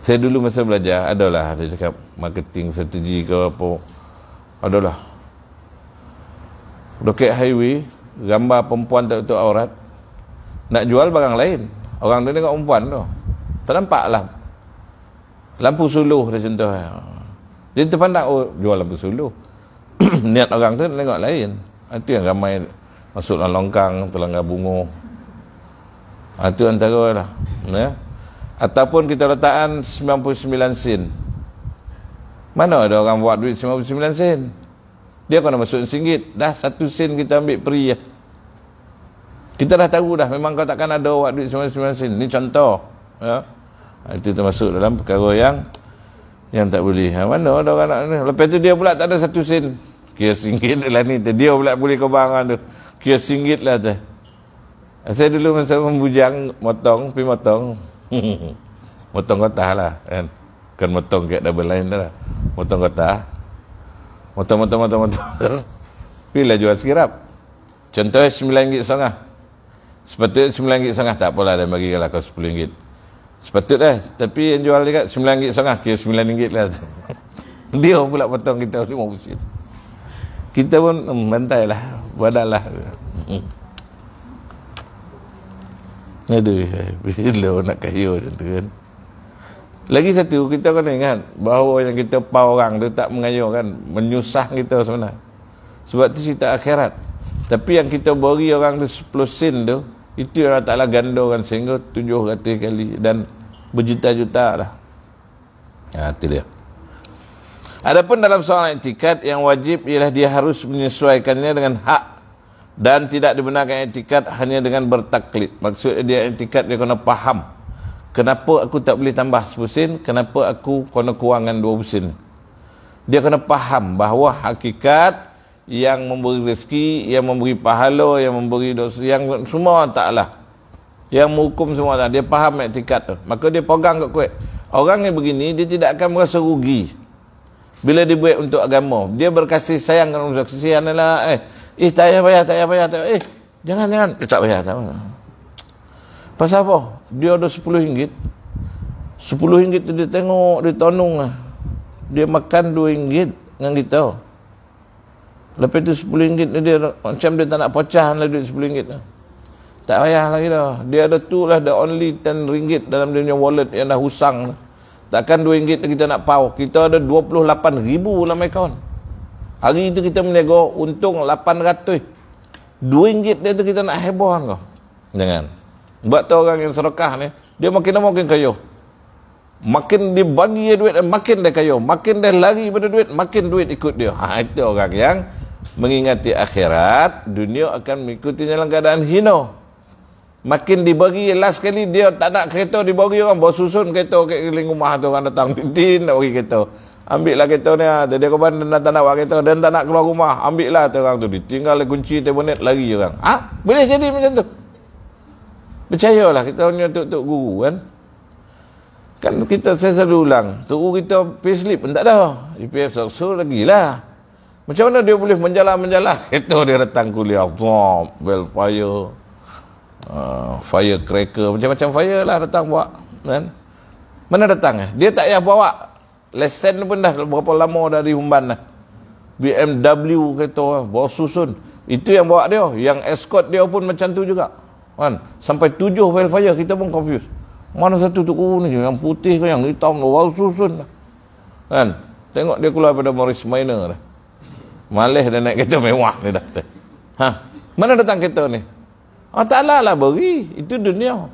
Saya dulu masa belajar Adalah ada cakap Marketing strategi ke apa Adalah Dokek highway Gambar perempuan tak betul aurat Nak jual barang lain Orang tu tengok perempuan tu Tak nampak lah Lampu suluh dia contoh Dia terpandang oh, jual lampu suluh niat orang tu tengok lain itu ah, yang ramai masuk dalam longkang telangga bungo itu ah, antara lah ya? ataupun kita letakkan 99 sen mana ada orang buat duit 99 sen dia kena masuk singgit dah satu sen kita ambil peri ya. kita dah tahu dah memang kau takkan ada buat duit 99 sen ni contoh ya? Ah, itu termasuk dalam perkara yang yang tak boleh. Ha, mana ada orang nak ni? Lepas tu dia pula tak ada satu sen. Kira singgit lah ni. Dia pula boleh kebarangan tu. Kira singgit lah tu. Saya dulu masa membujang motong, pergi motong. motong kota lah kan. kan motong kat double line tu lah. Motong kota. Motong, motong, motong, motong. Pergilah jual sekirap. Contohnya RM9.5. Sepatutnya RM9.5 tak apalah dia bagi kalau kau RM10. Sepatutnya, tapi yang jual dekat RM9.5, kira RM9 lah tu. Dia pula potong kita RM50. Kita pun membantai lah, buadal lah. Hmm. Aduh, bila orang nak kayu macam tu kan. Lagi satu, kita kena ingat bahawa yang kita pau orang tu tak mengayuh kan, menyusah kita sebenarnya. Sebab tu cerita akhirat. Tapi yang kita beri orang tu 10 sen tu, itu Allah Ta'ala gandakan sehingga tujuh ratus kali dan berjuta-juta lah. Ha, itu dia. Adapun dalam soalan etikat yang wajib ialah dia harus menyesuaikannya dengan hak dan tidak dibenarkan etikat hanya dengan bertaklid. Maksudnya dia etikat dia kena faham. Kenapa aku tak boleh tambah sepusin? Kenapa aku kena kurangkan dua pusin? Dia kena faham bahawa hakikat yang memberi rezeki, yang memberi pahala, yang memberi dosa, yang semua Ta'ala. Yang menghukum semua Ta'ala. Dia faham etikat tu. Maka dia pegang kat kuat. Orang yang begini, dia tidak akan merasa rugi. Bila dia buat untuk agama. Dia berkasih sayang kepada manusia. Kesian adalah, eh, eh tak payah, payah, tak payah, payah. Tak payah. Eh, jangan, jangan. Eh, tak payah, tak payah. Pasal apa? Dia ada sepuluh ringgit. Sepuluh ringgit tu dia tengok, dia tonung lah. Dia makan dua ringgit dengan kita. Lepas tu RM10 ringgit dia, dia macam dia tak nak pecah lah duit RM10 tu. Tak payah lagi dah. Dia ada tu lah the only RM10 dalam dia punya wallet yang dah usang. Takkan RM2 kita nak pau. Kita ada RM28,000 dalam akaun. Hari itu kita menego untung RM800. RM2 dia tu kita nak heboh kan kau. Jangan. Buat tu orang yang serakah ni, dia makin makin kayu. Makin dia duit, makin dia kayu. Makin dia lari pada duit, makin duit ikut dia. Ha, itu orang yang mengingati akhirat, dunia akan mengikuti dalam keadaan hino. Makin dibagi, last kali dia tak nak kereta, dibagi orang bawa susun kereta ke keliling rumah tu orang datang. Din nak bagi kereta. Ambil lah kereta ni. Jadi ah, dia kawan dia tak nak bawa kereta, dia tak nak keluar rumah. Ambil lah tu orang tu. Ditinggal kunci telefonet, lari orang. Ha? Boleh jadi macam tu. Percayalah kita punya tuk-tuk guru kan. Kan kita saya selalu ulang. Tuk guru kita payslip pun tak ada. UPF sok-sok lagi lah. Macam mana dia boleh menjalar-menjalar? Itu dia datang kuliah. Bom, well fire. Uh, fire cracker. Macam-macam fire lah datang buat. Kan? Mana datang? Eh? Dia tak payah bawa. Lesen pun dah berapa lama dari Humban lah. BMW kata lah. Bawa susun. Itu yang bawa dia. Yang escort dia pun macam tu juga. Kan? Sampai tujuh bel wildfire kita pun confused. Mana satu tu? Oh ni yang putih ke yang hitam. Bawa susun lah. Kan? Tengok dia keluar pada Morris Minor lah. Malih dia naik kereta mewah ni dah. Ha. Mana datang kereta ni? Oh taklah lah beri. Itu dunia.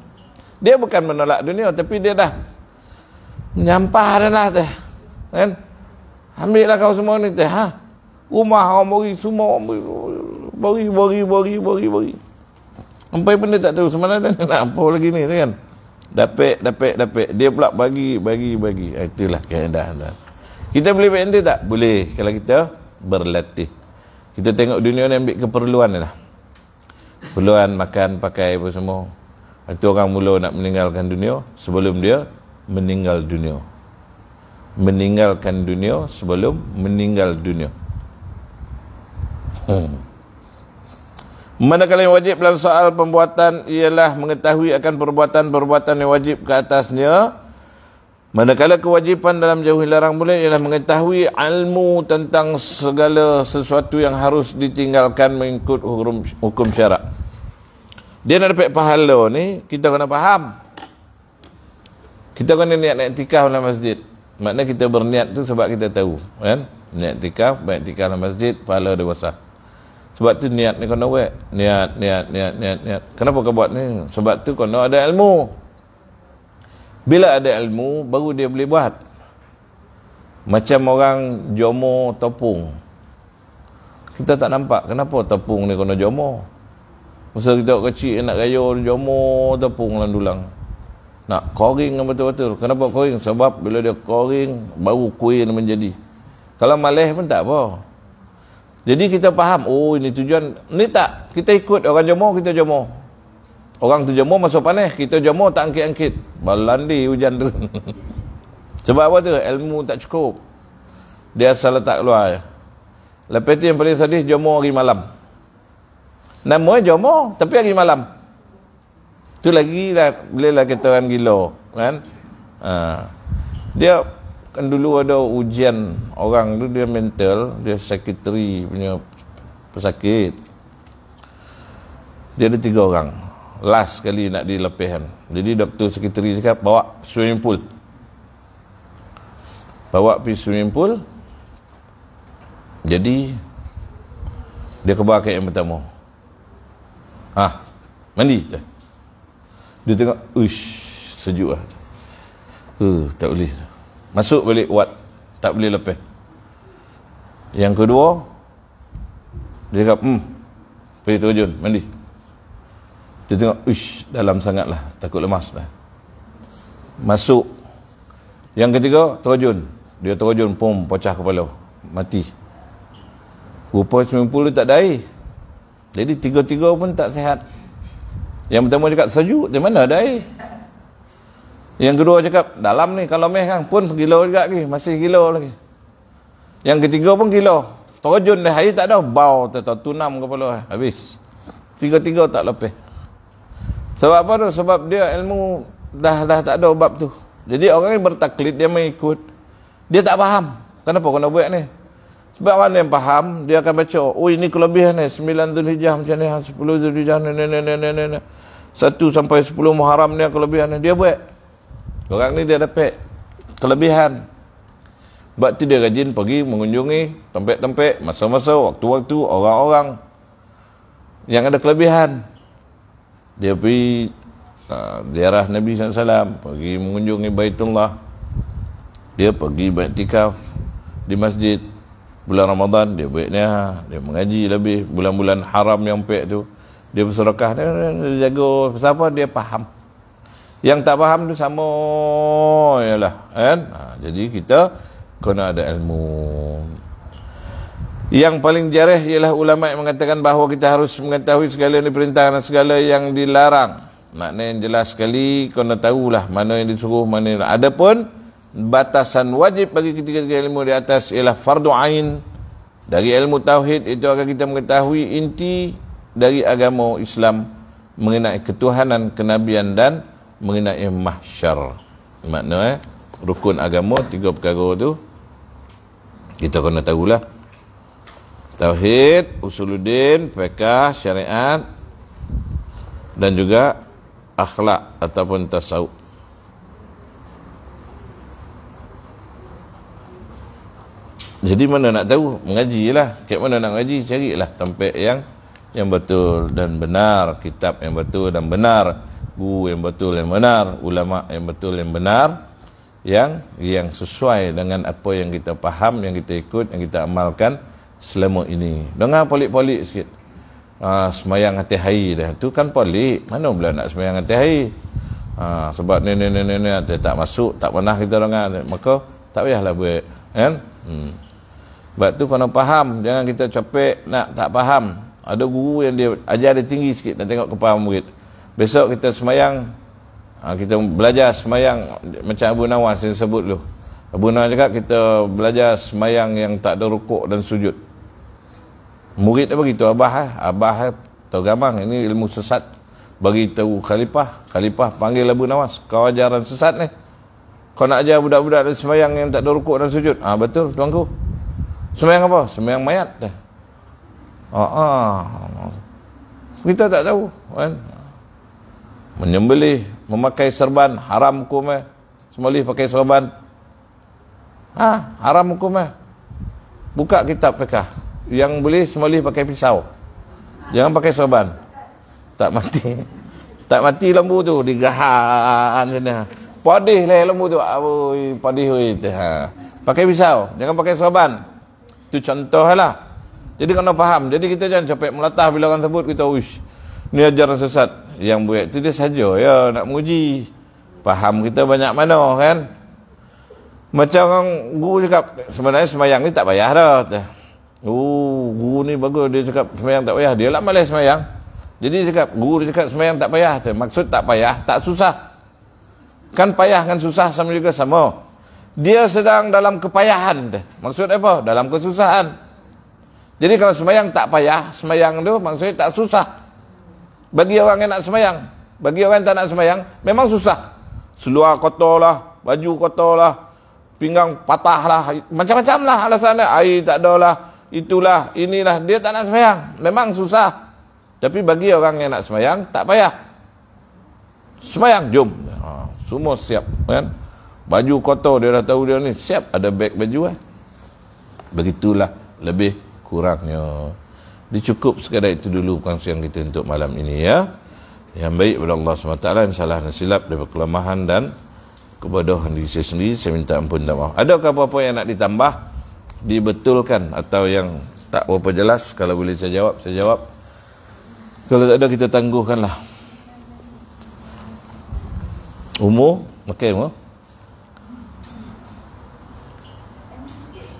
Dia bukan menolak dunia. Tapi dia dah. Menyampah dia lah. Dia. Kan? Ambil lah kau semua ni. teh. Ha? Rumah orang beri. Semua orang beri. Beri, beri, beri, beri, beri. Sampai pun dia tak tahu. Semana dan nak apa lagi ni. Dia kan? Dapat, dapat, dapat. Dia pula bagi, bagi, bagi. Ah, itulah keadaan. Kita boleh berhenti tak? Boleh. Kalau Kita berlatih. Kita tengok dunia ni ambil keperluan lah. Perluan makan, pakai apa semua. Itu orang mula nak meninggalkan dunia sebelum dia meninggal dunia. Meninggalkan dunia sebelum meninggal dunia. Hmm. kalau yang wajib dalam soal pembuatan ialah mengetahui akan perbuatan-perbuatan yang wajib ke atasnya. Manakala kewajipan dalam jauhi larang boleh ialah mengetahui ilmu tentang segala sesuatu yang harus ditinggalkan mengikut hukum, hukum syarak. Dia nak dapat pahala ni, kita kena faham. Kita kena niat naik tikah dalam masjid. Maknanya kita berniat tu sebab kita tahu. Kan? Niat tikah, baik tikah dalam masjid, pahala dia besar. Sebab tu niat ni kena buat. Niat, niat, niat, niat, niat. Kenapa kau buat ni? Sebab tu kena ada ilmu. Ilmu. Bila ada ilmu, baru dia boleh buat. Macam orang jomo topung. Kita tak nampak kenapa topung ni kena jomo? Masa kita kecil nak raya jomo topung lalu dulang. Nak koring yang betul-betul. Kenapa koring? Sebab bila dia koring, baru kuih menjadi. Kalau malih pun tak apa. Jadi kita faham, oh ini tujuan. ni tak, kita ikut orang jomor, kita jomor. Orang tu jemur masuk panas, kita jemur tak angkit-angkit. Balandi hujan tu. Sebab apa tu? Ilmu tak cukup. Dia asal letak keluar. Ya. Lepas tu yang paling sedih, jemur hari malam. Nama jemur, tapi hari malam. Tu lagi lah, bolehlah kata orang gila. Kan? Ha. Dia, kan dulu ada ujian orang tu, dia mental, dia secretary punya pesakit. Dia ada tiga orang last sekali nak dilepihkan jadi doktor sekretari cakap bawa swimming pool bawa pergi swimming pool jadi dia kebar ke yang pertama ha mandi dia tengok ush sejuk lah uh, tak boleh masuk balik wat, tak boleh lepih yang kedua dia cakap hmm pergi terjun mandi dia tengok, ush, dalam sangat lah. Takut lemas lah. Masuk. Yang ketiga, terjun. Dia terjun, pom, pecah kepala. Mati. Rupa 90 dia tak ada air. Jadi tiga-tiga pun tak sihat. Yang pertama cakap, sejuk, di mana ada air? Yang kedua cakap, dalam ni kalau meh kan pun gila juga lagi. Masih gila lagi. Yang ketiga pun gila. Terjun dah air tak ada. Bau tetap tunam kepala. Habis. Tiga-tiga tak lepih. Sebab apa tu? Sebab dia ilmu dah dah tak ada bab tu. Jadi orang yang bertaklid dia mengikut. Dia tak faham. Kenapa kena buat ni? Sebab orang yang faham, dia akan baca, oh ini kelebihan ni, sembilan Zulhijjah macam ni, ha, sepuluh Zulhijjah ni, ni, ni, ni, ni, ni, ni. Satu sampai sepuluh Muharram ni kelebihan ni. Dia buat. Orang ni dia dapat kelebihan. Sebab tu dia rajin pergi mengunjungi tempat-tempat, masa-masa, waktu-waktu, orang-orang yang ada kelebihan dia pergi ah, ziarah Nabi SAW pergi mengunjungi Baitullah dia pergi baik tikaf di masjid bulan Ramadan dia baiknya dia mengaji lebih bulan-bulan haram yang pek tu dia bersedekah dia, dia jaga siapa dia faham yang tak faham tu sama ialah kan ha, jadi kita kena ada ilmu yang paling jareh ialah ulama yang mengatakan bahawa kita harus mengetahui segala yang diperintahkan dan segala yang dilarang. Maknanya yang jelas sekali, kena tahulah mana yang disuruh, mana yang ada pun. Batasan wajib bagi ketiga-tiga ilmu di atas ialah fardu ain dari ilmu tauhid itu akan kita mengetahui inti dari agama Islam mengenai ketuhanan, kenabian dan mengenai mahsyar. Maknanya rukun agama tiga perkara tu kita kena tahulah. Tauhid, Usuluddin, Fekah, Syariat Dan juga Akhlak ataupun Tasawuf Jadi mana nak tahu? Mengaji lah. Kek mana nak mengaji? Carilah tempat yang yang betul dan benar. Kitab yang betul dan benar. Guru yang betul yang benar. Ulama yang betul yang benar. Yang yang sesuai dengan apa yang kita faham, yang kita ikut, yang kita amalkan selama ini. Dengar polik-polik sikit. Ah, semayang hati hari dah. Tu kan polik. Mana pula nak semayang hati hari? Ah, sebab nenek-nenek hati tak masuk, tak pernah kita dengar. Maka tak payahlah buat. Kan? Hmm. Sebab tu kena faham. Jangan kita capek nak tak faham. Ada guru yang dia ajar dia tinggi sikit dan tengok kepala murid. Besok kita semayang, ah, kita belajar semayang macam Abu Nawas yang sebut dulu. Abu Nawas cakap kita belajar semayang yang tak ada rukuk dan sujud. Murid dia beritahu Abah lah. Abah lah. Tahu gamang. Ini ilmu sesat. Beritahu Khalifah. Khalifah panggil Abu Nawas. Kau ajaran sesat ni. Kau nak ajar budak-budak dan semayang yang tak ada rukuk dan sujud. Ah ha, betul tuanku. Semayang apa? Semayang mayat dah. Eh. Ah, Kita tak tahu. Kan? Menyembeli. Memakai serban. Haram hukumnya. Semali pakai serban. Ah, ha, haram hukumnya. Buka kitab pekah yang boleh semua pakai pisau. Jangan pakai soban. Tak mati. Tak mati lembu tu digahan sana. Padih lah lembu tu. Oi, padih oi. Ha. Pakai pisau, jangan pakai soban. Tu lah, Jadi kena faham. Jadi kita jangan sampai melatah bila orang sebut kita wish. Ni ajaran sesat. Yang buat tu dia saja ya nak menguji. Faham kita banyak mana kan? Macam orang guru cakap sebenarnya semayang ni tak payah dah. Oh, guru ni bagus. Dia cakap semayang tak payah. Dia lah malas semayang. Jadi dia cakap, guru dia cakap semayang tak payah. Maksud tak payah, tak susah. Kan payah kan susah sama juga sama. Dia sedang dalam kepayahan. Maksud apa? Dalam kesusahan. Jadi kalau semayang tak payah, semayang tu maksudnya tak susah. Bagi orang yang nak semayang. Bagi orang yang tak nak semayang, memang susah. Seluar kotor lah, baju kotor lah, pinggang patah lah, macam-macam lah alasan dia. Air tak ada lah, itulah, inilah, dia tak nak semayang. Memang susah. Tapi bagi orang yang nak semayang, tak payah. Semayang, jom. Ha, semua siap. Kan? Baju kotor, dia dah tahu dia ni. Siap, ada beg baju kan. Begitulah, lebih kurangnya. Cukup sekadar itu dulu bukan siang kita untuk malam ini ya. Yang baik kepada Allah SWT, yang salah dan silap daripada kelemahan dan kebodohan diri saya sendiri, saya minta ampun dan maaf. Adakah apa-apa yang nak ditambah? dibetulkan atau yang tak berapa jelas kalau boleh saya jawab saya jawab kalau tak ada kita tangguhkanlah umur okey umur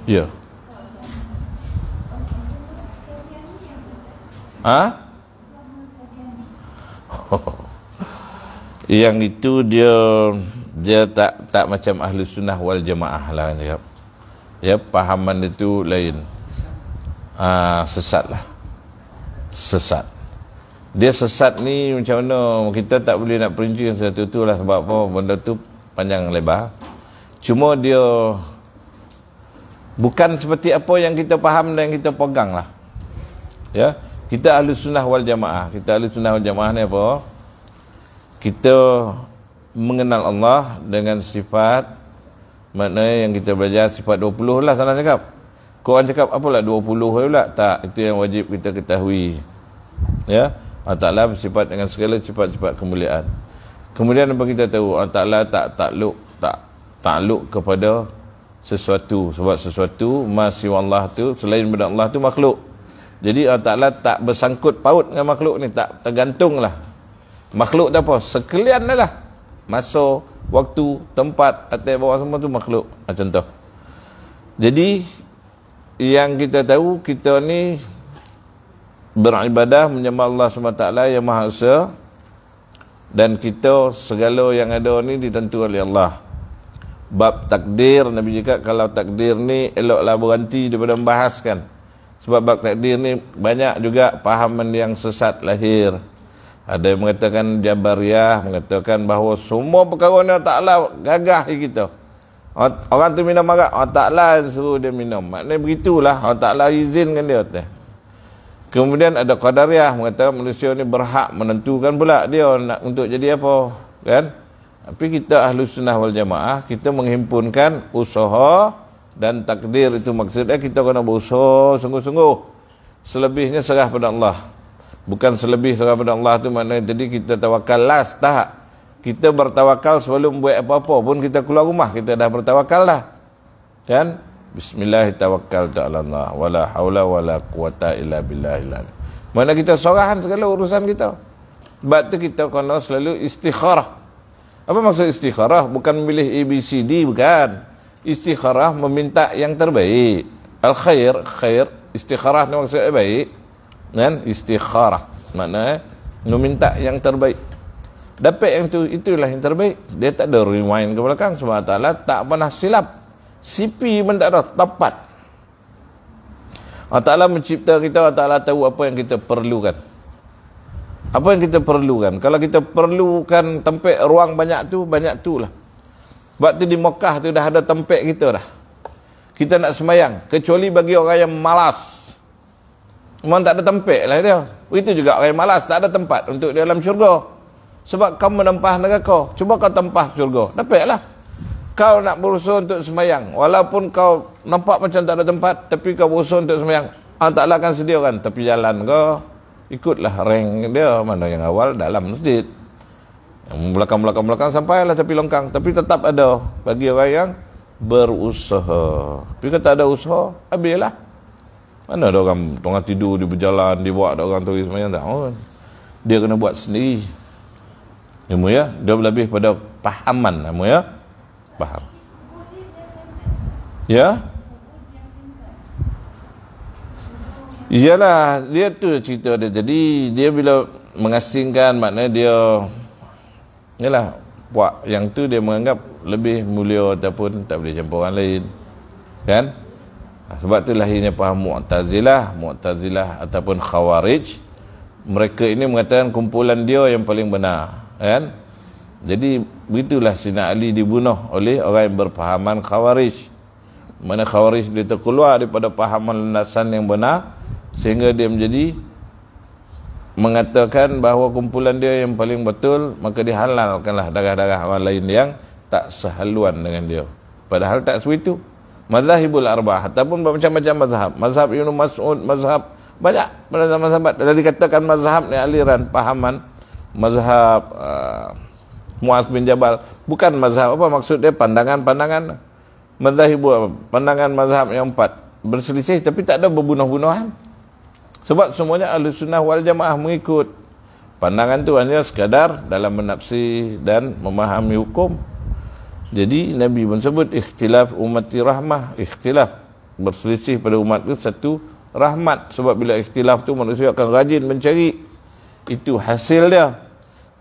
ya yeah. ha yang itu dia dia tak tak macam ahli sunnah wal jamaah lah kan cakap ya pahaman itu lain uh, sesat lah sesat dia sesat ni macam mana kita tak boleh nak perinci satu tu lah sebab apa benda tu panjang lebar cuma dia bukan seperti apa yang kita faham dan yang kita pegang lah ya kita ahli sunnah wal jamaah kita ahli sunnah wal jamaah ni apa kita mengenal Allah dengan sifat Maknanya yang kita belajar sifat 20 lah salah cakap. Quran cakap apalah 20 pula. Tak, itu yang wajib kita ketahui. Ya, Allah Ta'ala bersifat dengan segala sifat-sifat kemuliaan. Kemudian apa kita tahu? Allah Ta'ala tak takluk, tak takluk kepada sesuatu. Sebab sesuatu, masih Allah tu, selain benda Allah tu makhluk. Jadi Allah Ta'ala tak bersangkut paut dengan makhluk ni, tak tergantung lah. Makhluk tu apa? Sekalian lah. Masuk, waktu, tempat, atas bawah semua tu makhluk. Ha, contoh. Jadi yang kita tahu kita ni beribadah menyembah Allah SWT yang Maha Esa dan kita segala yang ada ni ditentu oleh Allah. Bab takdir Nabi cakap kalau takdir ni eloklah berhenti daripada membahaskan. Sebab bab takdir ni banyak juga pahaman yang sesat lahir. Ada yang mengatakan Jabariyah, mengatakan bahawa semua perkara ni Allah Ta'ala gagah di kita. Orang tu minum agak Allah Ta'ala suruh dia minum. Maknanya begitulah, Allah Ta'ala izinkan dia. Kata. Kemudian ada Qadariyah mengatakan manusia ni berhak menentukan pula dia nak untuk jadi apa. Kan? Tapi kita ahlu sunnah wal jamaah, kita menghimpunkan usaha dan takdir itu maksudnya kita kena berusaha sungguh-sungguh. Selebihnya serah pada Allah bukan selebih daripada Allah tu maknanya jadi kita tawakal last tak kita bertawakal sebelum buat apa-apa pun kita keluar rumah kita dah bertawakal dah kan bismillah tawakkal ta'ala Allah wala haula la, quwata illa billah mana kita sorahan segala urusan kita sebab tu kita kena selalu istikharah apa maksud istikharah bukan memilih a b c d bukan istikharah meminta yang terbaik al khair khair istikharah ni maksudnya baik dan istikharah Makna eh, Minta yang terbaik Dapat yang tu itulah yang terbaik Dia tak ada rewind ke belakang Sebab Allah tak pernah silap CP pun tak ada, tepat Allah Ta'ala mencipta kita, Allah Ta'ala tahu apa yang kita perlukan. Apa yang kita perlukan? Kalau kita perlukan tempat ruang banyak tu, banyak tu lah. Sebab di Mekah tu dah ada tempat kita dah. Kita nak semayang. Kecuali bagi orang yang malas. Memang tak ada tempat lah dia. Itu juga orang malas. Tak ada tempat untuk dia dalam syurga. Sebab kau menempah kau. Cuba kau tempah syurga. Dapat lah. Kau nak berusaha untuk semayang. Walaupun kau nampak macam tak ada tempat. Tapi kau berusaha untuk semayang. Allah Ta'ala akan kan. Tapi jalan kau. Ikutlah rank dia. Mana yang awal dalam masjid. Yang belakang-belakang-belakang sampailah tapi longkang. Tapi tetap ada bagi orang yang berusaha. Tapi kalau tak ada usaha, habislah. Mana ada orang tengah tidur, dia berjalan, dia buat ada orang turis semayang tak? Oh. Dia kena buat sendiri. Ilmu ya, dia lebih pada pahaman ilmu ya. Faham. Ya? Iyalah, dia tu cerita dia. Jadi dia bila mengasingkan makna dia Yalah, buat yang tu dia menganggap lebih mulia ataupun tak boleh campur orang lain. Kan? Ah, sebab itu lahirnya paham Mu'tazilah, Mu'tazilah ataupun Khawarij. Mereka ini mengatakan kumpulan dia yang paling benar. Kan? Jadi begitulah Sina Ali dibunuh oleh orang yang berpahaman Khawarij. Mana Khawarij dia terkeluar daripada pahaman landasan yang benar. Sehingga dia menjadi mengatakan bahawa kumpulan dia yang paling betul. Maka dihalalkanlah darah-darah orang lain yang tak sehaluan dengan dia. Padahal tak sebegitu. Madhahibul Arba'ah ataupun macam-macam mazhab. Mazhab Ibn Mas'ud, mazhab banyak pada zaman sahabat. Dan dikatakan mazhab ni aliran pahaman mazhab uh, Mu'az bin Jabal. Bukan mazhab apa maksudnya pandangan-pandangan. Madhahibul pandangan mazhab yang empat. Berselisih tapi tak ada berbunuh-bunuhan. Sebab semuanya ahli sunnah wal jamaah mengikut. Pandangan tu hanya sekadar dalam menafsir dan memahami hukum. Jadi Nabi pun sebut ikhtilaf umati rahmah, ikhtilaf berselisih pada umat itu satu rahmat sebab bila ikhtilaf tu manusia akan rajin mencari itu hasil dia.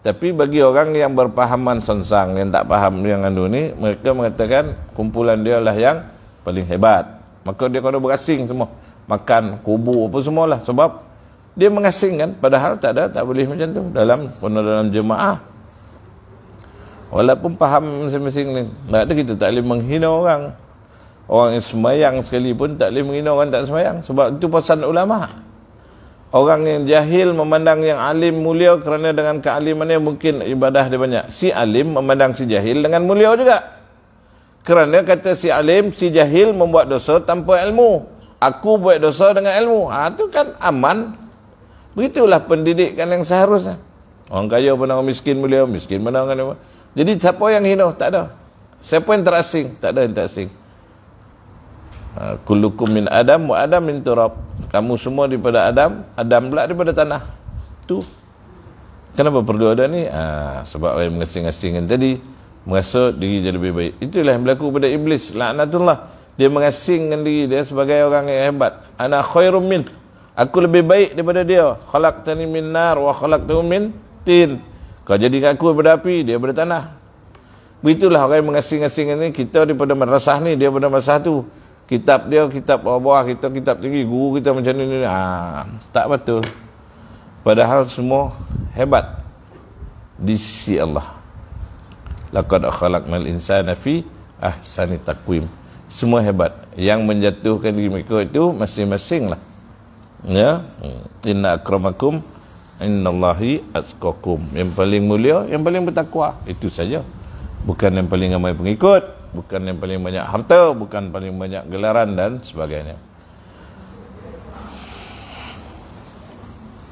Tapi bagi orang yang berpahaman sensang yang tak faham yang anu ni, mereka mengatakan kumpulan dia lah yang paling hebat. Maka dia kena berasing semua. Makan kubu apa semualah sebab dia mengasingkan padahal tak ada tak boleh macam tu dalam pun dalam jemaah. Walaupun faham masing-masing ni. Tak ada kita tak boleh menghina orang. Orang yang semayang sekalipun tak boleh menghina orang tak semayang. Sebab itu pesan ulama. Orang yang jahil memandang yang alim mulia kerana dengan kealimannya mungkin ibadah dia banyak. Si alim memandang si jahil dengan mulia juga. Kerana kata si alim, si jahil membuat dosa tanpa ilmu. Aku buat dosa dengan ilmu. Ha, tu kan aman. Begitulah pendidikan yang seharusnya. Orang kaya pun orang miskin mulia, miskin pun orang kaya. Mulia. Jadi siapa yang hina? Tak ada. Siapa yang terasing? Tak ada yang terasing. Ha, Kulukum min Adam wa Adam min turab. Kamu semua daripada Adam, Adam pula daripada tanah. Tu. Kenapa perlu ada ni? Ha, sebab orang mengasing-asing kan tadi, merasa diri dia lebih baik. Itulah yang berlaku pada Iblis. La'natullah. Dia mengasingkan diri dia sebagai orang yang hebat. Ana khairum min. Aku lebih baik daripada dia. Khalaqtani min nar wa khalaqtahu min tin. Kau jadikan aku daripada api, dia daripada tanah. Begitulah orang yang mengasing-asing ini, kita daripada madrasah ni, dia daripada madrasah tu. Kitab dia, kitab bawah-bawah kita, kitab tinggi, guru kita macam ni. Ha, tak betul. Padahal semua hebat. Di sisi Allah. Laqad khalaqnal insana fi ahsani taqwim. Semua hebat. Yang menjatuhkan diri mereka itu masing-masing lah. Ya. Hmm. Inna akramakum. Inna akramakum innallahi azkakum yang paling mulia yang paling bertakwa itu saja bukan yang paling ramai pengikut bukan yang paling banyak harta bukan paling banyak gelaran dan sebagainya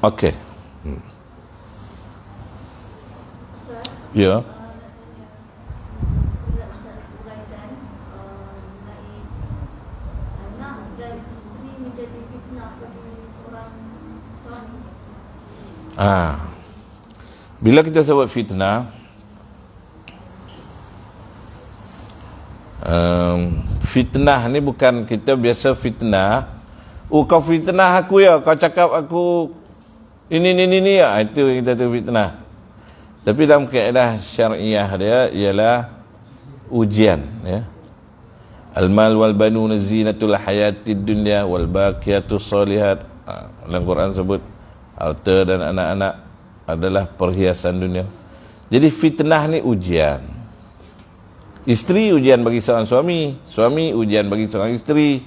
okey hmm. ya yeah. Ha. Bila kita sebut fitnah, um, fitnah ni bukan kita biasa fitnah. Oh, kau fitnah aku ya, kau cakap aku ini, ini, ini, ini ya. Ah, itu kita tu fitnah. Tapi dalam keadaan syariah dia ialah ujian. Ya. Al-mal wal banu zinatul hayati dunya wal baqiyatu salihat. Ah, dalam Quran sebut harta dan anak-anak adalah perhiasan dunia. Jadi fitnah ni ujian. Isteri ujian bagi seorang suami, suami ujian bagi seorang isteri.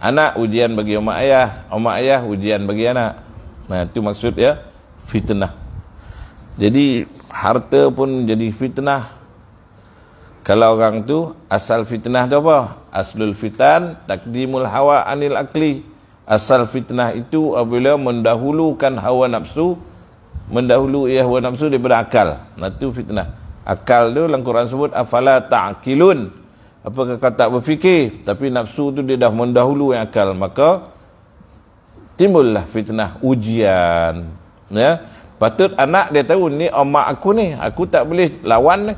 Anak ujian bagi mak ayah, mak ayah ujian bagi anak. Nah, itu maksud ya fitnah. Jadi harta pun jadi fitnah. Kalau orang tu asal fitnah tu apa? Aslul fitan takdimul hawa anil akli. Asal fitnah itu apabila mendahulukan hawa nafsu mendahului hawa nafsu daripada akal. Nah itu fitnah. Akal tu dalam Quran sebut afala ta'qilun. Apakah kau tak berfikir? Tapi nafsu tu dia dah mendahului akal, maka timbullah fitnah ujian. Ya. Patut anak dia tahu ni emak aku ni, aku tak boleh lawan ni.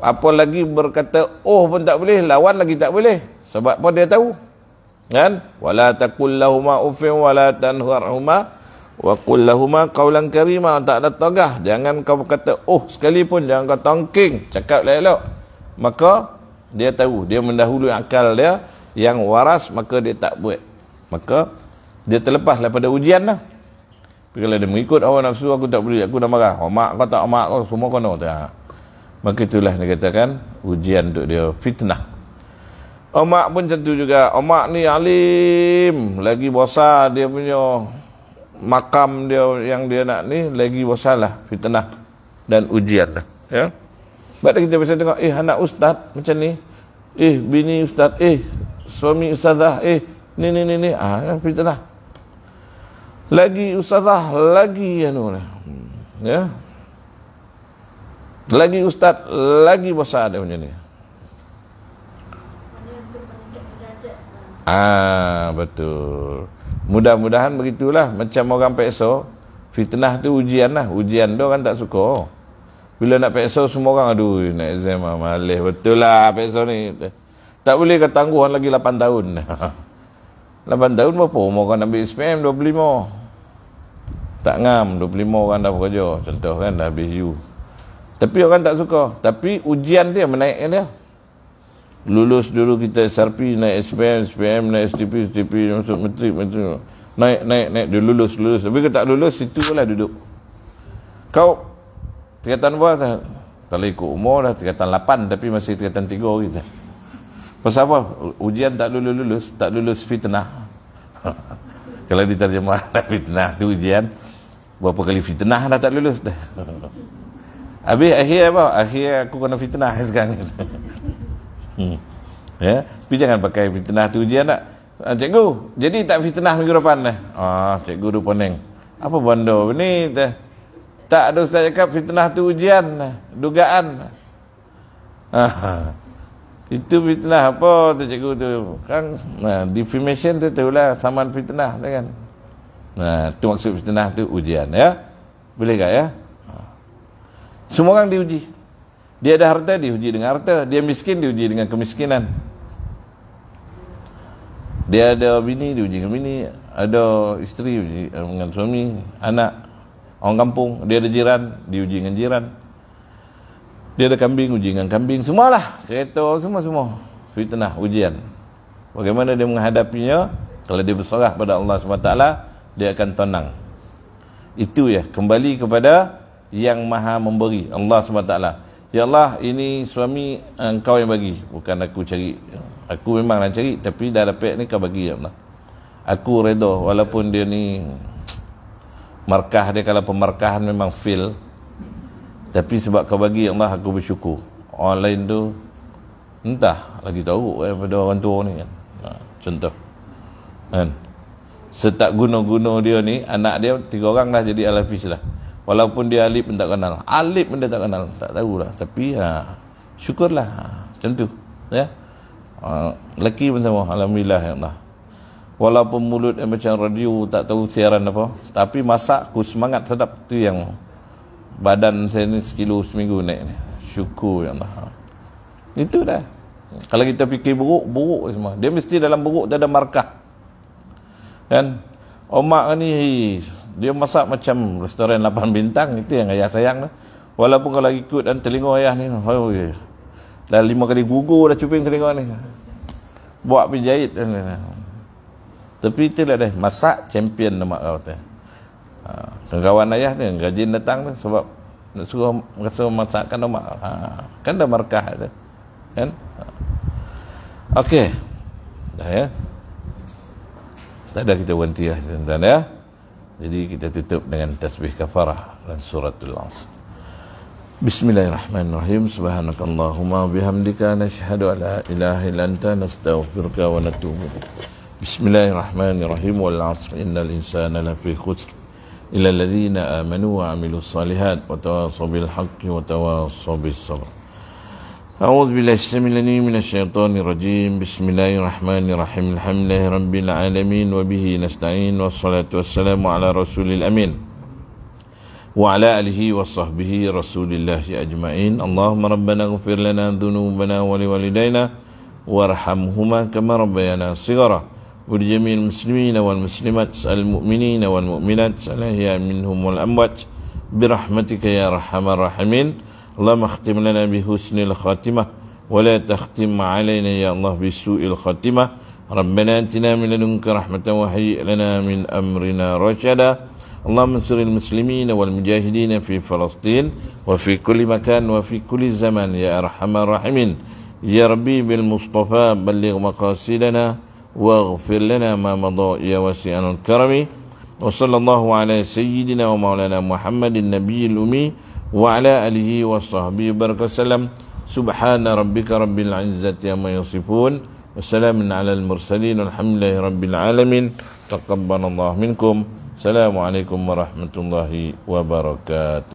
Apa lagi berkata oh pun tak boleh, lawan lagi tak boleh. Sebab apa dia tahu? kan wala taqul lahumu ufin wala tanharhuma wa qul lahumu qawlan karima tak ada tagah jangan kau kata oh sekalipun jangan kau tongking cakap lain elok maka dia tahu dia mendahului akal dia yang waras maka dia tak buat maka dia terlepas daripada ujian lah bila dia mengikut awal oh, nafsu aku tak boleh aku nak marah oh, mak kau tak mak kau semua kau nak tak maka itulah dia katakan ujian untuk dia fitnah Omak pun macam tu juga. Omak ni alim. Lagi bosah dia punya makam dia yang dia nak ni. Lagi besar lah fitnah dan ujian lah. Ya. Sebab kita biasa tengok, eh anak ustaz macam ni. Eh bini ustaz, eh suami ustazah, eh ni ni ni ni. Ah, ha, fitnah. Lagi ustazah, lagi anu ni. Lah. Hmm, ya. Lagi ustaz, lagi bosah dia punya ni. Ah betul. Mudah-mudahan begitulah macam orang peksa. Fitnah tu ujian lah. Ujian dia orang tak suka. Bila nak peksa semua orang aduh nak exam ah malih betul lah peksa ni. Tak boleh ke tangguhan lagi 8 tahun. 8 tahun berapa umur kau nak ambil SPM 25. Tak ngam 25 orang dah bekerja contoh kan dah habis you. Tapi orang tak suka. Tapi ujian dia menaikkan dia lulus dulu kita SRP naik SPM SPM naik STP STP masuk menteri menteri naik naik naik dia lulus lulus tapi kalau tak lulus situ lah duduk kau tingkatan berapa kalau ikut umur dah tingkatan 8 tapi masih tingkatan 3 kita pasal apa ujian tak lulus lulus tak lulus fitnah kalau diterjemah fitnah tu ujian berapa kali fitnah dah tak lulus dah habis akhir apa akhir aku kena fitnah sekarang ni Hmm. Ya, tapi jangan pakai fitnah tu ujian nak. Ah, cikgu, jadi tak fitnah minggu depan dah. Ah, cikgu tu pening. Apa benda ni? Tak, tak ada ustaz cakap fitnah tu ujian, dugaan. Ah, itu fitnah apa tu cikgu tu? Kan nah, defamation tu tu lah saman fitnah tu kan. Nah, tu maksud fitnah tu ujian ya. Boleh tak ya? Ah. Semua orang diuji. Dia ada harta diuji dengan harta, dia miskin diuji dengan kemiskinan. Dia ada bini diuji dengan bini, ada isteri diuji eh, dengan suami, anak, orang kampung, dia ada jiran diuji dengan jiran. Dia ada kambing uji dengan kambing, semualah, kereta semua-semua fitnah ujian. Bagaimana dia menghadapinya? Kalau dia berserah pada Allah SWT Dia akan tenang Itu ya Kembali kepada Yang maha memberi Allah SWT Ya Allah ini suami engkau eh, yang bagi Bukan aku cari Aku memang nak cari Tapi dah dapat ni kau bagi ya Allah Aku redo walaupun dia ni Markah dia kalau pemarkahan memang fail Tapi sebab kau bagi ya Allah aku bersyukur Orang lain tu Entah lagi tahu eh, pada orang tua ni kan ha, Contoh kan? Setak guna-guna dia ni Anak dia tiga orang dah jadi alafis lah Walaupun dia Alif pun tak kenal. Alif pun dia tak kenal. Tak tahulah. Tapi ha, syukurlah. Ha, tentu, Ya? Ha, lelaki pun sama. Alhamdulillah. Ya Allah. Walaupun mulut yang macam radio tak tahu siaran apa. Tapi masak aku semangat sedap. tu yang badan saya ni sekilo seminggu naik ni. Syukur ya Allah. Ha. Itu dah. Kalau kita fikir buruk, buruk semua. Dia mesti dalam buruk tak ada markah. Kan? Omak ni, dia masak macam restoran lapan bintang Itu yang ayah sayang Walaupun kalau ikut dan telinga ayah ni oh, okay. Ya. Dah lima kali gugur dah cuping telinga ni Buat penjahit dan, dan, dan. Tapi itulah dah Masak champion nama kau tu ha. Kawan ayah tu Gajin datang tu sebab Nak suruh rasa masakkan nama ha. Kan dah markah tu Kan ha. Okey Dah ya Tak ada kita berhenti lah ya. Jadi kita tutup dengan tasbih kafarah dan suratul asr. Bismillahirrahmanirrahim. Subhanakallahumma bihamdika nashhadu an la ilaha illa anta nastaghfiruka wa natubu. Bismillahirrahmanirrahim. Wal 'asr innal insana lafi khusr. ila alladhina amanu wa 'amilus salihat wa tawassaw bil haqqi wa tawassaw bis sabr. أعوذ بالله السميع العليم من الشيطان الرجيم بسم الله الرحمن الرحيم الحمد لله رب العالمين وبه نستعين والصلاة والسلام على رسول الأمين وعلى آله وصحبه رسول الله أجمعين اللهم ربنا اغفر لنا ذنوبنا ولوالدينا وارحمهما كما ربيانا صغرا ولجميع المسلمين والمسلمات المؤمنين والمؤمنات الأحياء منهم والأموات برحمتك يا أرحم الراحمين اللهم اختم لنا بحسن الخاتمة ولا تختم علينا يا الله بسوء الخاتمة ربنا اتنا من لدنك رحمة وهيئ لنا من أمرنا رشدا اللهم انصر المسلمين والمجاهدين في فلسطين وفي كل مكان وفي كل زمان يا أرحم الراحمين يا ربي بالمصطفى بلغ مقاصدنا واغفر لنا ما مضى يا واسع الكرم وصلى الله على سيدنا ومولانا محمد النبي الأمي وعلى آله وصحبه بارك وسلم سبحان ربك رب العزة عما يصفون وسلام على المرسلين والحمد لله رب العالمين تقبل الله منكم السلام عليكم ورحمة الله وبركاته